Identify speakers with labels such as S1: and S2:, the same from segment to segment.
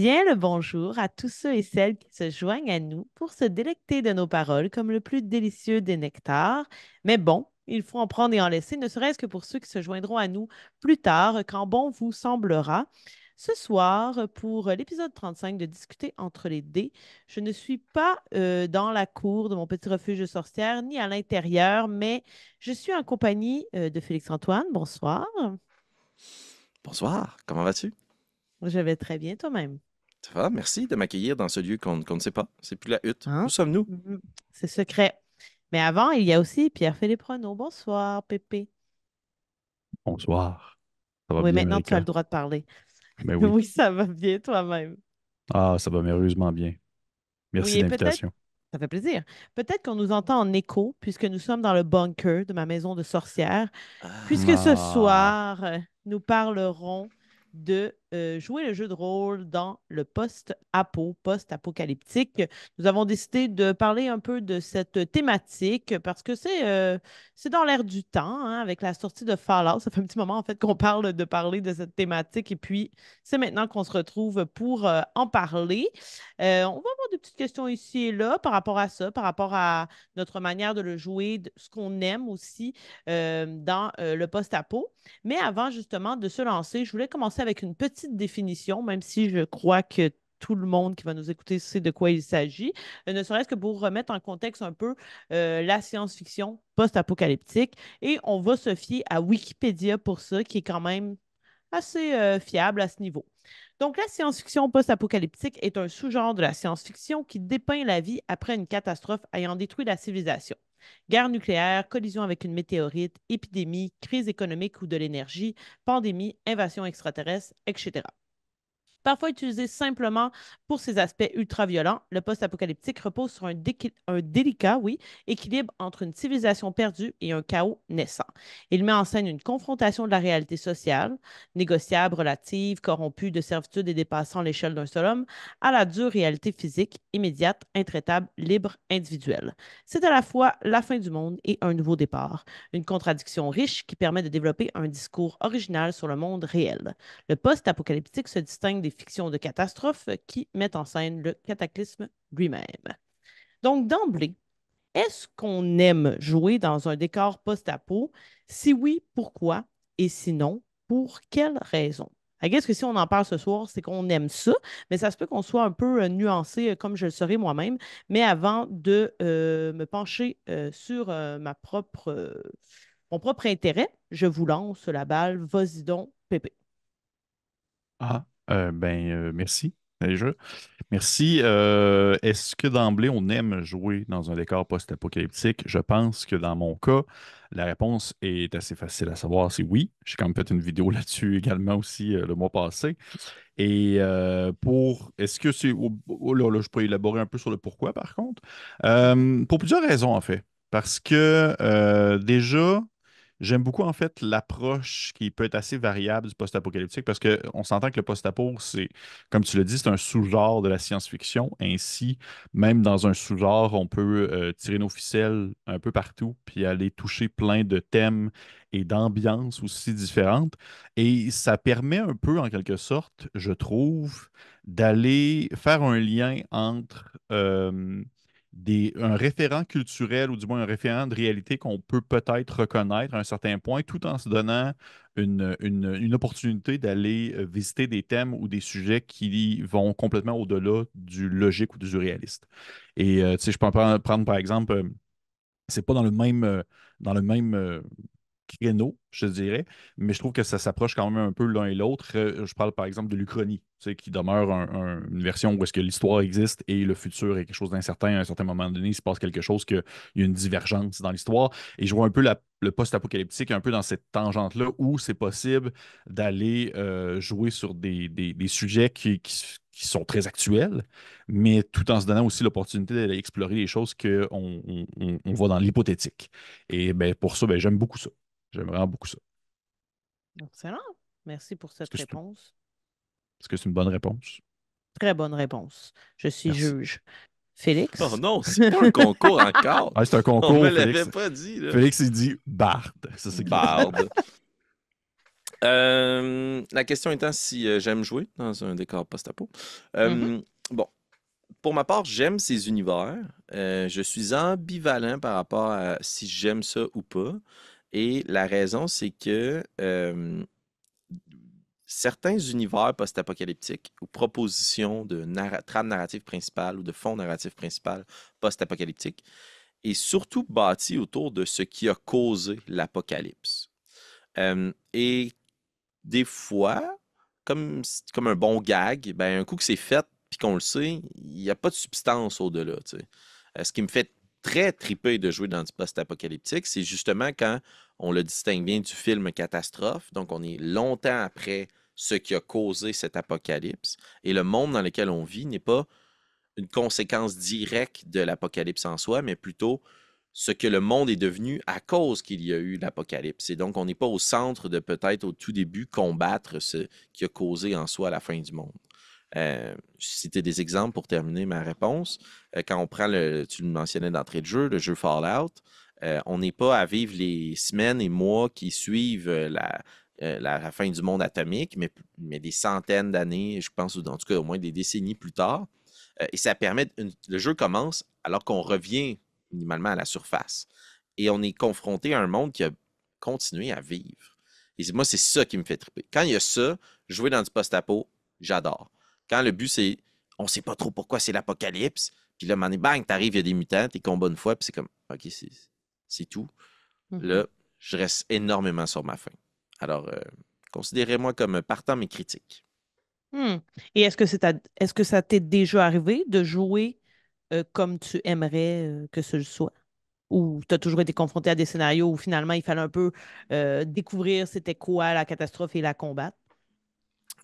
S1: bien le bonjour à tous ceux et celles qui se joignent à nous pour se délecter de nos paroles comme le plus délicieux des nectars. Mais bon, il faut en prendre et en laisser, ne serait-ce que pour ceux qui se joindront à nous plus tard, quand bon vous semblera. Ce soir, pour l'épisode 35 de Discuter entre les dés, je ne suis pas euh, dans la cour de mon petit refuge de sorcière, ni à l'intérieur, mais je suis en compagnie euh, de Félix-Antoine. Bonsoir.
S2: Bonsoir, comment vas-tu?
S1: Je vais très bien toi-même.
S2: Ça va, merci de m'accueillir dans ce lieu qu'on ne sait pas. C'est plus la hutte.
S1: Hein? Où sommes-nous? Mm-hmm. C'est secret. Mais avant, il y a aussi Pierre-Philippe Renaud. Bonsoir, Pépé.
S3: Bonsoir. Ça va oui, maintenant, tu as le droit
S1: de parler. Ben oui. ça va bien toi-même.
S3: Ah, ça va merveilleusement bien.
S1: Merci oui, d'invitation. Ça fait plaisir. Peut-être qu'on nous entend en écho, puisque nous sommes dans le bunker de ma maison de sorcière, puisque ce ah. soir, euh, nous parlerons de euh, jouer le jeu de rôle dans le post-apo, post-apocalyptique. Nous avons décidé de parler un peu de cette thématique parce que c'est euh, dans l'air du temps, hein, avec la sortie de Fallout. Ça fait un petit moment en fait qu'on parle de parler de cette thématique et puis c'est maintenant qu'on se retrouve pour euh, en parler. on va avoir des petites questions ici et là par rapport à ça, par rapport à notre manière de le jouer, ce qu'on aime aussi dans le post-apo. Mais avant justement de se lancer, je voulais commencer avec une petite petite définition, même si je crois que tout le monde qui va nous écouter sait de quoi il s'agit, euh, ne serait-ce que pour remettre en contexte un peu euh, la science-fiction post-apocalyptique. Et on va se fier à Wikipédia pour ça, qui est quand même assez euh, fiable à ce niveau. Donc, la science-fiction post-apocalyptique est un sous-genre de la science-fiction qui dépeint la vie après une catastrophe ayant détruit la civilisation. Guerre nucléaire, collision avec une météorite, épidémie, crise économique ou de l'énergie, pandémie, invasion extraterrestre, etc parfois utilisé simplement pour ses aspects ultra-violents, le post-apocalyptique repose sur un, un, délicat oui, équilibre entre une civilisation perdue et un chaos naissant. Il met en scène une confrontation de la réalité sociale, négociable, relative, corrompue, de servitude et dépassant l'échelle d'un seul homme, à la dure réalité physique, immédiate, intraitable, libre, individuelle. C'est à la fois la fin du monde et un nouveau départ, une contradiction riche qui permet de développer un discours original sur le monde réel. Le post-apocalyptique se distingue des fictions de catastrophe qui mettent en scène le cataclysme lui-même. Donc, d'emblée, est-ce qu'on aime jouer dans un décor post-apo? Si oui, pourquoi? Et sinon, pour quelles raisons? est ce que si on en parle ce soir, c'est qu'on aime ça, mais ça se peut qu'on soit un peu euh, nuancé euh, comme je le serai moi-même. Mais avant de euh, me pencher sur mon propre intérêt, je vous lance la balle. Vas-y donc, Pépé.
S3: Ah, euh, ben, euh, merci. Déjà. Merci. Euh, est-ce que d'emblée, on aime jouer dans un décor post-apocalyptique? Je pense que dans mon cas, la réponse est assez facile à savoir, c'est oui. J'ai quand même fait une vidéo là-dessus également aussi le mois passé. Et pour. Est-ce que c'est. Oh, oh je pourrais élaborer un peu sur le pourquoi, par contre. pour plusieurs raisons, en fait. Parce que déjà, J'aime beaucoup, en fait, l'approche qui peut être assez variable du post-apocalyptique parce qu'on s'entend que le post-apo, c'est, comme tu le dis, c'est un sous-genre de la science-fiction. Ainsi, même dans un sous-genre, on peut euh, tirer nos ficelles un peu partout puis aller toucher plein de thèmes et d'ambiances aussi différentes. Et ça permet un peu, en quelque sorte, je trouve, d'aller faire un lien entre. Euh, un référent culturel ou du moins un référent de réalité qu'on peut peut-être reconnaître à un certain point, tout en se donnant une, opportunité d'aller euh, visiter des thèmes ou des sujets qui vont complètement au-delà du logique ou du réaliste. Et euh, si je peux prendre, par exemple, euh, c'est pas dans le même, dans le même créneaux, je dirais, mais je trouve que ça s'approche quand même un peu l'un et l'autre. Euh, je parle par exemple de l'Uchronie, qui demeure une version où est-ce que l'histoire existe et le futur est quelque chose d'incertain. À un certain moment donné, il se passe quelque chose, qu'il y a une divergence dans l'histoire. Et je vois un peu le post-apocalyptique un peu dans cette tangente-là où c'est possible d'aller euh, jouer sur des, sujets qui, sont très actuels, mais tout en se donnant aussi l'opportunité d'aller explorer les choses qu'on voit dans l'hypothétique. Et ben, pour ça, ben, j'aime beaucoup ça. J'aimerais vraiment beaucoup ça.
S1: Excellent. Merci pour cette réponse.
S3: Est-ce que c'est une bonne réponse?
S1: Très bonne réponse. Je suis juge. Félix? Oh non, c'est pas un concours encore. Ah, c'est un
S3: concours. me Félix. pas dit. Félix, il dit bard Ça, c'est
S2: euh, la question étant si euh, j'aime jouer dans un décor post-apo. Euh, mm-hmm. Bon, pour ma part, j'aime ces univers. je suis ambivalent par rapport à si j'aime ça ou pas. Et la raison, c'est que certains univers post-apocalyptiques ou propositions de narra trame narrative principale ou de fond narratif principal post-apocalyptique est surtout bâti autour de ce qui a causé l'apocalypse. et des fois, comme, comme un bon gag, ben, un coup que c'est fait puis qu'on le sait, il n'y a pas de substance au-delà. Euh, ce qui me fait très tripé de jouer dans du post-apocalyptique, c'est justement quand on le distingue bien du film Catastrophe. Donc, on est longtemps après ce qui a causé cet apocalypse. Et le monde dans lequel on vit n'est pas une conséquence directe de l'apocalypse en soi, mais plutôt ce que le monde est devenu à cause qu'il y a eu l'apocalypse. Et donc, on n'est pas au centre de peut-être au tout début combattre ce qui a causé en soi la fin du monde. Euh, citer des exemples pour terminer ma réponse. Euh, quand on prend le, tu le mentionnais d'entrée de jeu, le jeu Fallout, euh, on n'est pas à vivre les semaines et mois qui suivent euh, la, fin du monde atomique, mais, des centaines d'années, je pense, ou en tout cas au moins des décennies plus tard. et ça permet, le jeu commence alors qu'on revient minimalement à la surface. Et on est confronté à un monde qui a continué à vivre. Et moi, c'est ça qui me fait triper. Quand il y a ça, jouer dans du post-apo, j'adore quand le but, c'est on sait pas trop pourquoi c'est l'apocalypse, puis là, man, bang, t'arrives, il y a des mutants, t'es combat une fois, puis c'est comme, OK, c'est tout. Là, mhm. je reste énormément sur ma faim. Alors, euh, considérez-moi comme partant mes critiques.
S1: Hmm. Et est-ce que, est que ça t'est déjà arrivé de jouer euh, comme tu aimerais euh, que ce soit? Ou tu as toujours été confronté à des scénarios où finalement il fallait un peu découvrir c'était quoi la catastrophe et la combattre?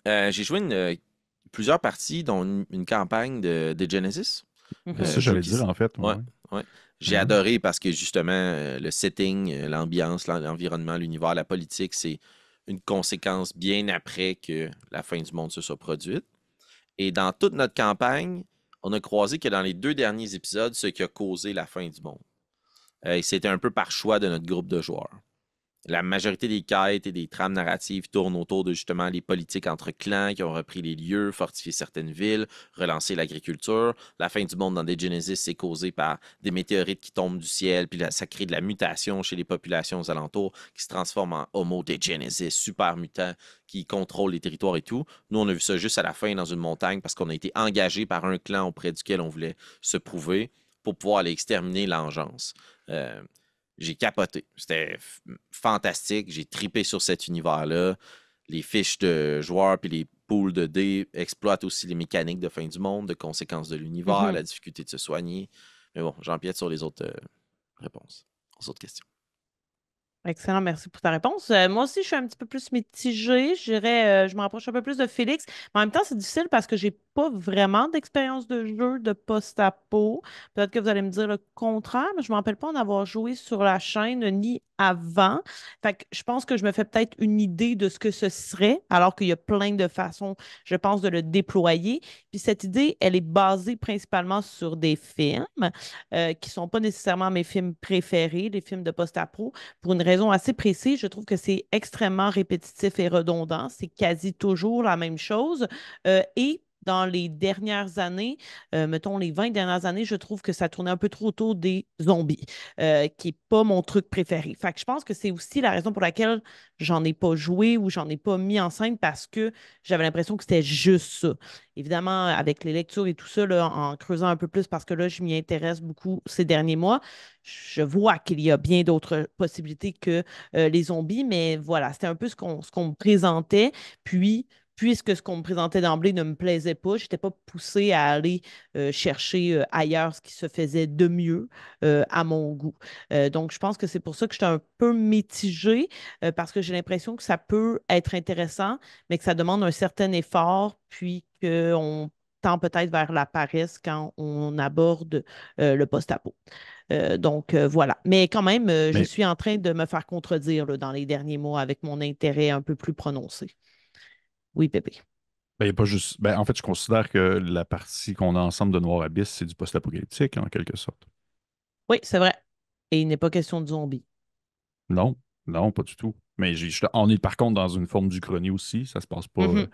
S2: J'ai joué une plusieurs parties, dont une, campagne de, Genesis. C'est mhm. ça, euh, j'allais dire, en fait. J'ai mhm. adoré parce que justement, euh, le setting, euh, l'ambiance, l'environnement, l'univers, la politique, c'est une conséquence bien après que la fin du monde se soit produite. Et dans toute notre campagne, on a croisé que dans les deux derniers épisodes, ce qui a causé la fin du monde. et c'était un peu par choix de notre groupe de joueurs la majorité des quêtes et des trames narratives tournent autour de justement les politiques entre clans qui ont repris les lieux, fortifié certaines villes, relancé l'agriculture. La fin du monde dans des Genesis, c'est causé par des météorites qui tombent du ciel, puis ça crée de la mutation chez les populations aux alentours qui se transforment en Homo des Genesis, super mutants qui contrôlent les territoires et tout. Nous, on a vu ça juste à la fin dans une montagne parce qu'on a été engagé par un clan auprès duquel on voulait se prouver pour pouvoir aller exterminer l'engeance. Euh, j'ai capoté. C'était fantastique. J'ai tripé sur cet univers-là. Les fiches de joueurs puis les poules de dés exploitent aussi les mécaniques de fin du monde, de conséquences de l'univers, mm-hmm. la difficulté de se soigner. Mais bon, j'empiète sur les autres euh, réponses, aux autres questions.
S1: Excellent, merci pour ta réponse. Euh, moi aussi, je suis un petit peu plus mitigé. Je euh, je me rapproche un peu plus de Félix. Mais en même temps, c'est difficile parce que j'ai pas vraiment d'expérience de jeu de post-apo. Peut-être que vous allez me dire le contraire, mais je ne me rappelle pas en avoir joué sur la chaîne ni avant. Fait que je pense que je me fais peut-être une idée de ce que ce serait, alors qu'il y a plein de façons, je pense, de le déployer. Puis cette idée, elle est basée principalement sur des films euh, qui ne sont pas nécessairement mes films préférés, les films de post-apo, pour une raison assez précise. Je trouve que c'est extrêmement répétitif et redondant. C'est quasi toujours la même chose. Euh, et dans les dernières années, euh, mettons les 20 dernières années, je trouve que ça tournait un peu trop tôt des zombies, euh, qui n'est pas mon truc préféré. Fait je pense que c'est aussi la raison pour laquelle j'en ai pas joué ou j'en ai pas mis en scène parce que j'avais l'impression que c'était juste ça. Évidemment, avec les lectures et tout ça, en creusant un peu plus, parce que là, je m'y intéresse beaucoup ces derniers mois, je vois qu'il y a bien d'autres possibilités que euh, les zombies, mais voilà, c'était un peu ce qu'on me présentait. Puis, puisque ce qu'on me présentait d'emblée ne me plaisait pas, je n'étais pas poussée à aller euh, chercher euh, ailleurs ce qui se faisait de mieux euh, à mon goût. donc, je pense que c'est pour ça que j'étais un peu mitigée, parce que j'ai l'impression que ça peut être intéressant, mais que ça demande un certain effort, puis qu'on tend peut-être vers la paresse quand on aborde le post-apo. donc voilà. Mais quand même, je suis en train de me faire contredire dans les derniers mots avec mon intérêt un peu plus prononcé.
S3: Oui, bébé. Ben, pas juste... Ben, en fait, je considère que la partie qu'on a ensemble de Noir Abyss, c'est du post-apocalyptique, en quelque sorte.
S1: Oui, c'est vrai. Et il n'est pas question de zombies.
S3: Non, non, pas du tout. Mais on est par contre dans une forme du chronie aussi. Ça se passe pas. Mm-hmm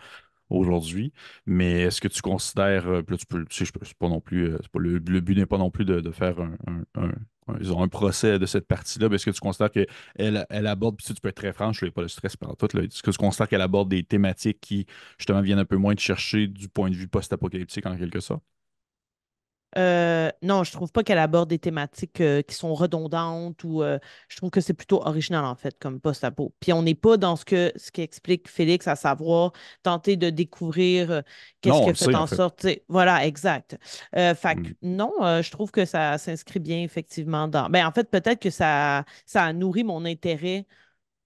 S3: aujourd'hui. Mais est-ce que tu considères, euh, tu peux, c'est pas non plus, euh, le, but n'est pas non plus de, faire un, ils ont un procès de cette partie-là. mais Est-ce que tu considères qu'elle elle aborde, puis tu peux être très franche, je vais pas le stress par tout, est-ce que tu considères qu'elle aborde des thématiques qui, justement, viennent un peu moins de chercher du point de vue post-apocalyptique en quelque sorte?
S1: Euh, non, je trouve pas qu'elle aborde des thématiques euh, qui sont redondantes ou euh, je trouve que c'est plutôt original en fait comme post-apo, Puis on n'est pas dans ce que ce qu'explique Félix, à savoir tenter de découvrir qu'est-ce que fait en, sorte. Voilà, exact. Fait, mm. non, je trouve que ça s'inscrit bien effectivement dans. Ben, en fait, peut-être que ça, ça a nourri mon intérêt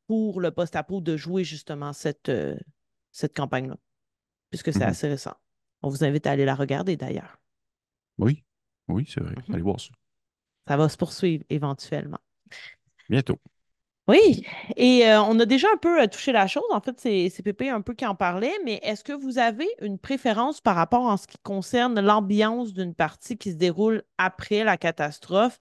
S1: pour le poste à de jouer justement cette, cette campagne-là, puisque c'est mm-hmm. assez récent. On vous invite à aller la regarder d'ailleurs.
S3: Oui, oui, c'est vrai. Mhm. Allez voir ça.
S1: Ça va se poursuivre éventuellement. Bientôt. Oui, et euh, on a déjà un peu euh, touché la chose. En fait, c'est Pépé un peu qui en parlait, mais est-ce que vous avez une préférence par rapport en ce qui concerne l'ambiance d'une partie qui se déroule après la catastrophe?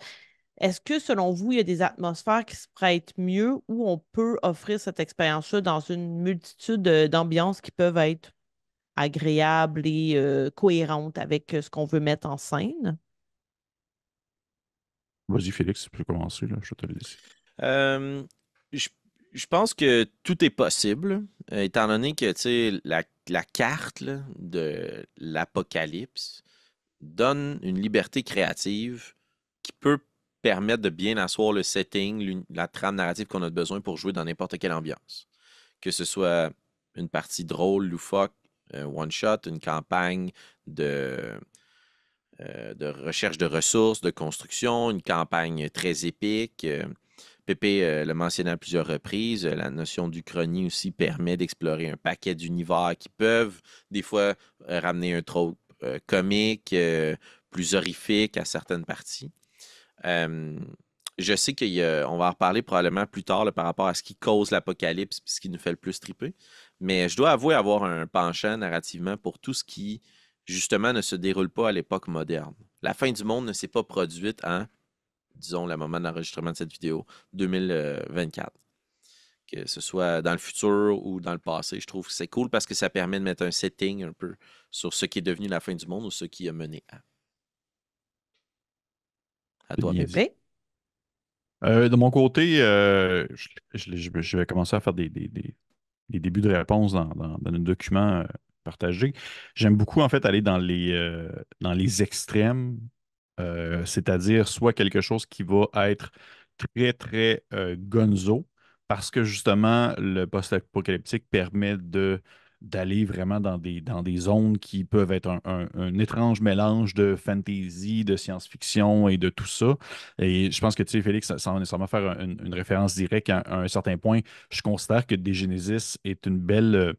S1: Est-ce que, selon vous, il y a des atmosphères qui se prêtent mieux ou on peut offrir cette expérience-là dans une multitude euh, d'ambiances qui peuvent être agréable et euh, cohérente avec euh, ce qu'on veut mettre en scène.
S3: Vas-y, Félix, tu peux commencer, je te laisse.
S2: Euh, je, pense que tout est possible, étant donné que la, carte de l'apocalypse donne une liberté créative qui peut permettre de bien asseoir le setting, la trame narrative qu'on a besoin pour jouer dans n'importe quelle ambiance. Que ce soit une partie drôle, loufoque, one-shot, une campagne de, euh, de recherche de ressources, de construction, une campagne très épique. Euh, Pépé le euh, l'a mentionné à plusieurs reprises. La notion du d'Uchronie aussi permet d'explorer un paquet d'univers qui peuvent, des fois, ramener un trope comique, plus horrifique à certaines parties. je sais qu'on va en reparler probablement plus tard par rapport à ce qui cause l'apocalypse ce qui nous fait le plus triper. Mais je dois avouer avoir un penchant narrativement pour tout ce qui, justement, ne se déroule pas à l'époque moderne. La fin du monde ne s'est pas produite en, disons, le moment d'enregistrement de cette vidéo, 2024. Que ce soit dans le futur ou dans le passé, je trouve que c'est cool parce que ça permet de mettre un setting un peu sur ce qui est devenu la fin du monde ou ce qui a mené à. À toi, Pépé.
S3: Euh, de mon côté, euh, je, vais commencer à faire des les débuts de réponse dans, dans, partagés. document euh, partagé. J'aime beaucoup, en fait, aller dans les, euh, dans les extrêmes, euh, c'est-à-dire soit quelque chose qui va être très, très gonzo, parce que justement, le post-apocalyptique permet de d'aller vraiment dans des, dans des zones qui peuvent être un, étrange mélange de fantasy, de science-fiction et de tout ça. Et je pense que, tu sais, Félix, sans nécessairement faire une, référence directe à, un certain point, je considère que Degenesis est une belle euh,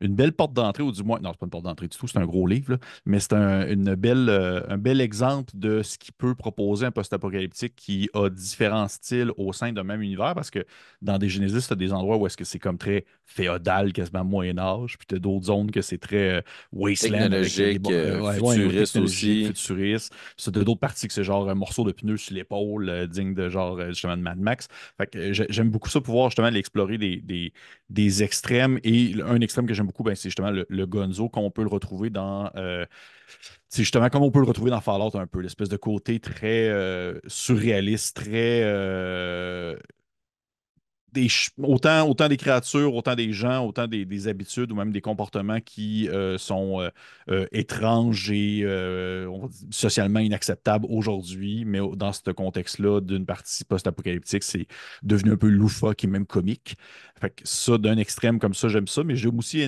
S3: une belle porte d'entrée, ou du moins, non, c'est pas une porte d'entrée du tout, c'est un gros livre, mais c'est un, une belle, euh, un bel exemple de ce qui peut proposer un post-apocalyptique qui a différents styles au sein d'un même univers, parce que dans des Genesis, tu as des endroits où est-ce que c'est comme très féodal, quasiment Moyen-Âge, puis tu as d'autres zones que c'est très euh, wasteland. Euh, futuriste aussi. Futuriste. Tu d'autres parties que c'est genre un morceau de pneu sur l'épaule, digne de genre, justement, de Mad Max. Fait que j'aime beaucoup ça, pouvoir justement l'explorer des, des, des extrêmes, et un extrême que j'aime beaucoup, ben, c'est justement le, gonzo qu'on peut le retrouver dans. Euh, c'est justement comme on peut le retrouver dans Fallout un peu, l'espèce de côté très euh, surréaliste, très. Euh, autant, autant des créatures, autant des gens, autant des, habitudes ou même des comportements qui euh, sont euh, euh, étranges et socialement inacceptables aujourd'hui, mais dans ce contexte-là d'une partie post-apocalyptique, c'est devenu un peu loufoque et même comique. Fait que ça, d'un extrême comme ça, j'aime ça, mais j'aime aussi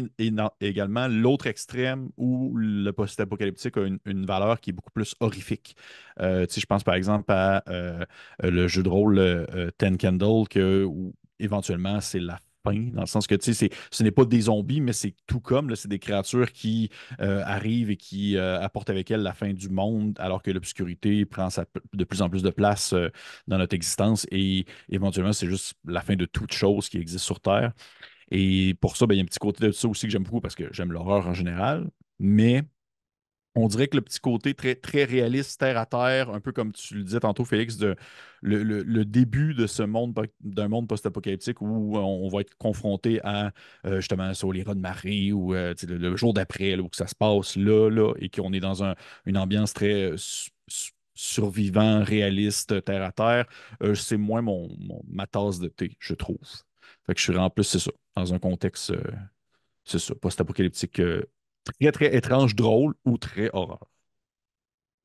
S3: également l'autre extrême où le post-apocalyptique a une, valeur qui est beaucoup plus horrifique. je pense par exemple à le jeu de rôle Ten Candle que, où, éventuellement, c'est la fin, dans le sens que tu sais, ce n'est pas des zombies, mais c'est tout comme, c'est des créatures qui euh, arrivent et qui euh, apportent avec elles la fin du monde, alors que l'obscurité prend sa, de plus en plus de place euh, dans notre existence et éventuellement, c'est juste la fin de toute chose qui existe sur Terre. Et pour ça, ben, il y a un petit côté de ça aussi que j'aime beaucoup parce que j'aime l'horreur en général, mais on dirait que le petit côté très, très réaliste, terre à terre, un peu comme tu le disais tantôt, Félix, le, début de ce monde d'un monde post-apocalyptique où euh, on va être confronté à euh, justement sur les de Marie ou euh, le, jour d'après, où ça se passe là, là, et qu'on est dans une ambiance très survivante, survivant, réaliste, terre à terre. c'est moins ma tasse de thé, je trouve. que je suis en plus, c'est ça, dans un contexte, c'est ça, post-apocalyptique très, très étrange, drôle ou très horreur.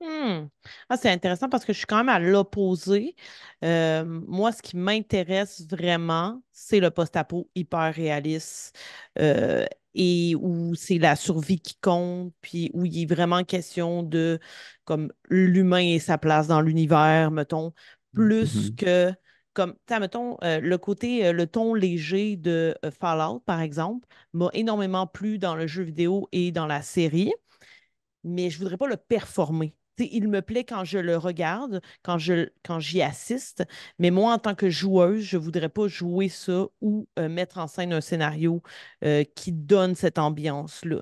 S1: Hmm. Ah, c'est intéressant parce que je suis quand même à l'opposé. Euh, moi, ce qui m'intéresse vraiment, c'est le post-apo hyper réaliste euh, et où c'est la survie qui compte, puis où il est vraiment question de comme l'humain et sa place dans l'univers, mettons, plus mhm. que comme, tu mettons, euh, le côté, euh, le ton léger de euh, Fallout, par exemple, m'a énormément plu dans le jeu vidéo et dans la série, mais je voudrais pas le performer il me plaît quand je le regarde, quand quand j'y assiste, mais moi, en tant que joueuse, je ne voudrais pas jouer ça ou euh, mettre en scène un scénario euh, qui donne cette ambiance-là.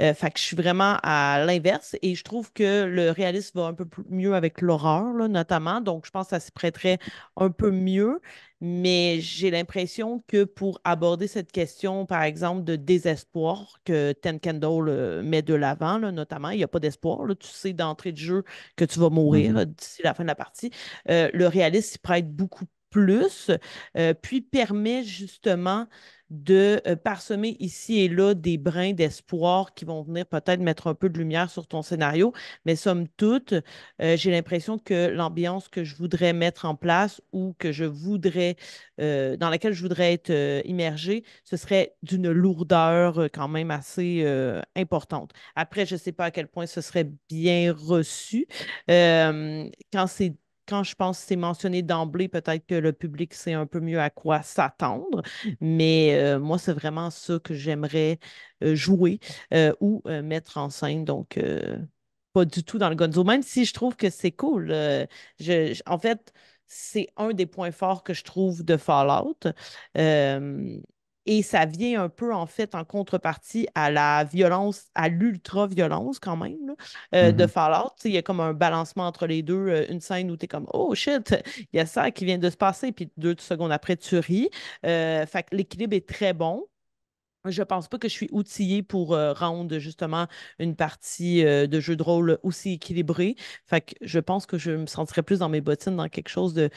S1: Euh, que je suis vraiment à l'inverse et je trouve que le réalisme va un peu mieux avec l'horreur, notamment. Donc, je pense que ça se prêterait un peu mieux mais j'ai l'impression que pour aborder cette question, par exemple, de désespoir que Ten Kendall euh, met de l'avant, notamment, il n'y a pas d'espoir. Tu sais d'entrée de jeu que tu vas mourir mmh d'ici la fin de la partie. Euh, le réaliste pourrait être beaucoup plus, euh, puis permet justement de euh, parsemer ici et là des brins d'espoir qui vont venir peut-être mettre un peu de lumière sur ton scénario. Mais somme toute, euh, j'ai l'impression que l'ambiance que je voudrais mettre en place ou que je voudrais, dans laquelle je voudrais être immergée, ce serait d'une lourdeur quand même assez importante. Après, je ne sais pas à quel point ce serait bien reçu. quand c'est quand je pense que c'est mentionné d'emblée, peut-être que le public sait un peu mieux à quoi s'attendre. Mais euh, moi, c'est vraiment ça que j'aimerais euh, jouer euh, ou mettre en scène. Donc, pas du tout dans le gonzo, même si je trouve que c'est cool. en fait, c'est un des points forts que je trouve de Fallout. Et ça vient un peu, en fait, en contrepartie à la violence, à l'ultra-violence quand même, euh, de mm-hmm. Fallout. Il y a comme un balancement entre les deux. Euh, une scène où tu es comme « Oh shit, il y a ça qui vient de se passer », puis deux secondes après, tu ris. Euh, fait que l'équilibre est très bon. Je ne pense pas que je suis outillée pour euh, rendre justement une partie euh, de jeu de rôle aussi équilibrée. Fait que je pense que je me sentirais plus dans mes bottines dans quelque chose de,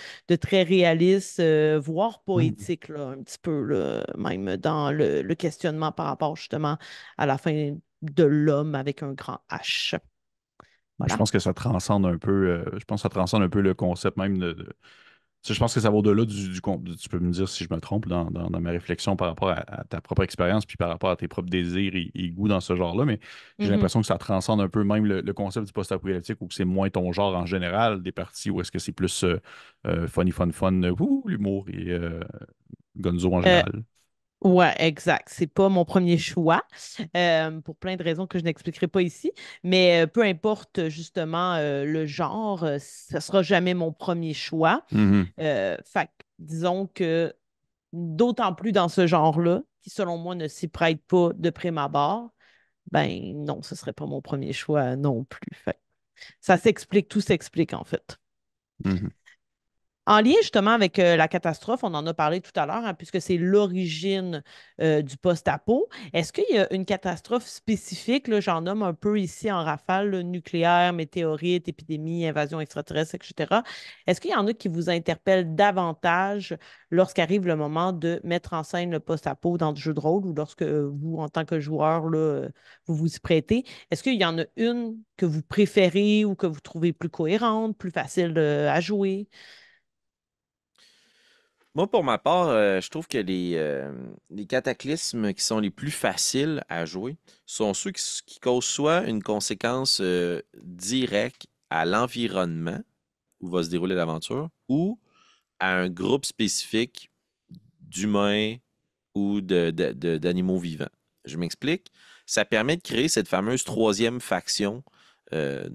S1: très réaliste, euh, voire mmh. poétique, là, un petit peu, même dans le, questionnement par rapport justement à la fin de l'homme avec un grand H.
S3: Ben, je pense que ça transcende un peu, je pense ça transcende un peu le concept même de je pense que ça va au-delà du, compte. Tu peux me dire si je me trompe dans, dans, ma réflexion par rapport à, ta propre expérience puis par rapport à tes propres désirs et, goûts dans ce genre-là, mais j'ai mm-hmm. l'impression que ça transcende un peu même le, concept du post-apocalyptique que c'est moins ton genre en général, des parties où est-ce que c'est plus funny, euh, euh, funny, fun, fun, euh, l'humour et gonzo en général.
S1: Ouais, exact. C'est pas mon premier choix euh, pour plein de raisons que je n'expliquerai pas ici. Mais euh, peu importe justement euh, le genre, ça sera jamais mon premier choix. Mm-hmm. disons que d'autant plus dans ce genre-là, qui selon moi ne s'y prête pas de prime abord, ben non, ce serait pas mon premier choix non plus. Fait. Ça s'explique, tout s'explique en fait. Mm-hmm. En lien justement avec euh, la catastrophe, on en a parlé tout à l'heure, hein, puisque c'est l'origine du euh, du post-apo. Est-ce qu'il y a une catastrophe spécifique? J'en nomme un peu ici en rafale, nucléaire, météorite, épidémie, invasion extraterrestre, etc. Est-ce qu'il y en a qui vous interpellent davantage lorsqu'arrive le moment de mettre en scène le post-apo dans le jeu de rôle ou lorsque euh, vous, en tant que joueur, vous vous y prêtez? Est-ce qu'il y en a une que vous préférez ou que vous trouvez plus cohérente, plus facile à jouer?
S2: Moi, pour ma part, euh, je trouve que euh, les, cataclysmes qui sont les plus faciles à jouer sont ceux qui, causent soit une conséquence euh, directe à l'environnement où va se dérouler l'aventure, ou à un groupe spécifique d'humains ou d'animaux vivants. Je m'explique. Ça permet de créer cette fameuse troisième faction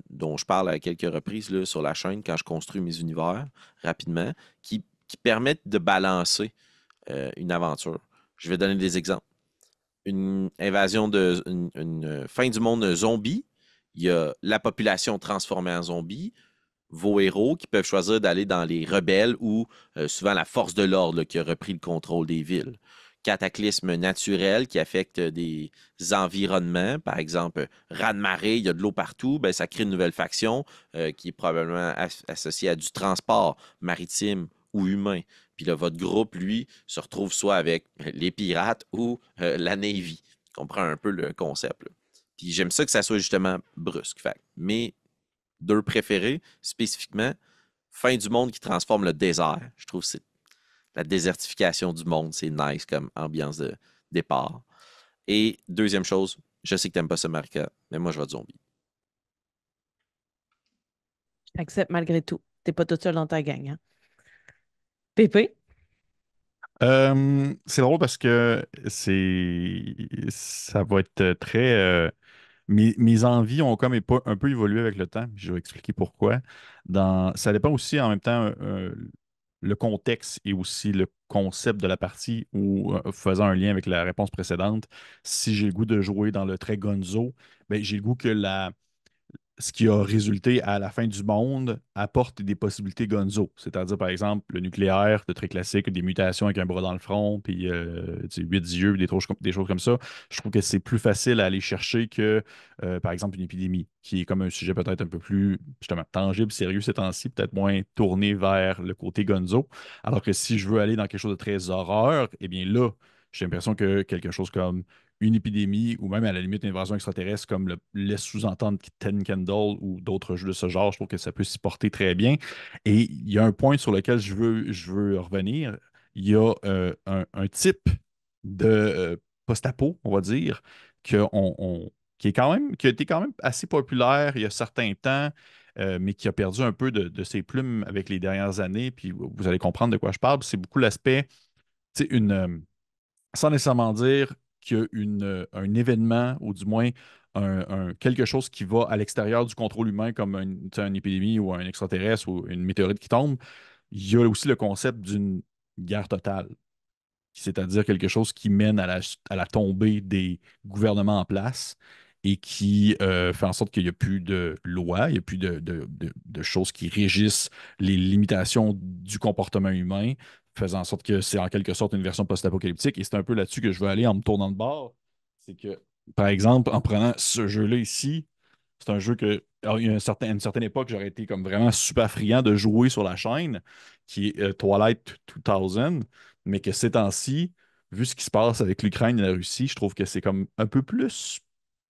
S2: dont je parle à quelques reprises là, sur la chaîne quand je construis mes univers rapidement, qui qui permettent de balancer euh, une aventure. Je vais donner des exemples. Une invasion de. Une, euh, fin du monde zombie. Il y a la population transformée en zombie vos héros qui peuvent choisir d'aller dans les rebelles ou euh, souvent la force de l'ordre qui a repris le contrôle des villes. Cataclysme naturel qui affecte des environnements, par exemple, raz de marée, il y a de l'eau partout, ben, ça crée une nouvelle faction qui est probablement associée à du transport maritime ou humain. Puis là, votre groupe, lui, se retrouve soit avec euh, les pirates ou euh, la Navy. Comprends un peu le concept. Puis j'aime ça que ça soit justement brusque. Fait. Mes deux préférés, spécifiquement, Fin du monde qui transforme le désert. Je trouve que c'est la désertification du monde, c'est nice comme ambiance de départ. Et deuxième chose, je sais que t'aimes pas ce marque, mais moi je vais zombie.
S1: Accepte malgré tout. T'es pas tout seul dans ta gang. Hein?
S3: Euh, c'est drôle parce que c'est ça va être très. Euh, mes, envies ont comme un peu évolué avec le temps. Je vais expliquer pourquoi. Dans, ça dépend aussi en même temps euh, le contexte et aussi le concept de la partie ou faisant un lien avec la réponse précédente. Si j'ai le goût de jouer dans le très gonzo, ben, j'ai le goût que la, ce qui a résulté à la fin du monde apporte des possibilités gonzo. C'est-à-dire, par exemple, le nucléaire, de très classique, des mutations avec un bras dans le front, puis euh, huit yeux, des, choses, des choses comme ça. Je trouve que c'est plus facile à aller chercher que, euh, par exemple, une épidémie, qui est comme un sujet peut-être un peu plus, justement, tangible, sérieux ces temps-ci, peut-être moins tourné vers le côté gonzo. Alors que si je veux aller dans quelque chose de très horreur, eh bien là, j'ai l'impression que quelque chose comme une épidémie ou même à la limite une invasion extraterrestre comme le laisse sous-entendre Ten Kendall ou d'autres jeux de ce genre, je trouve que ça peut s'y porter très bien. Et il y a un point sur lequel je veux, je veux revenir. Il y a euh, un, type de postapo, euh, post-apo, on va dire, que on, qui, est quand même, qui a été quand même assez populaire il y a certains temps. Euh, mais qui a perdu un peu de, ses plumes avec les dernières années, puis vous allez comprendre de quoi je parle. C'est beaucoup l'aspect, c'est une, sans nécessairement dire qu'il y euh, un événement, ou du moins quelque chose qui va à l'extérieur du contrôle humain, comme une, épidémie ou un extraterrestre ou une météorite qui tombe, il y a aussi le concept d'une guerre totale, c'est-à-dire quelque chose qui mène à la, tombée des gouvernements en place et qui euh, fait en sorte qu'il n'y a plus de lois il n'y a plus de, choses qui régissent les limitations du comportement humain faisant en sorte que c'est en quelque sorte une version post-apocalyptique. Et c'est un peu là-dessus que je veux aller en me tournant de bord. C'est que, par exemple, en prenant ce jeu-là ici, c'est un jeu que, à une certaine, époque, j'aurais été comme vraiment super friand de jouer sur la chaîne, qui est euh, Twilight 2000, mais que ces temps-ci, vu ce qui se passe avec l'Ukraine et la Russie, je trouve que c'est comme un peu plus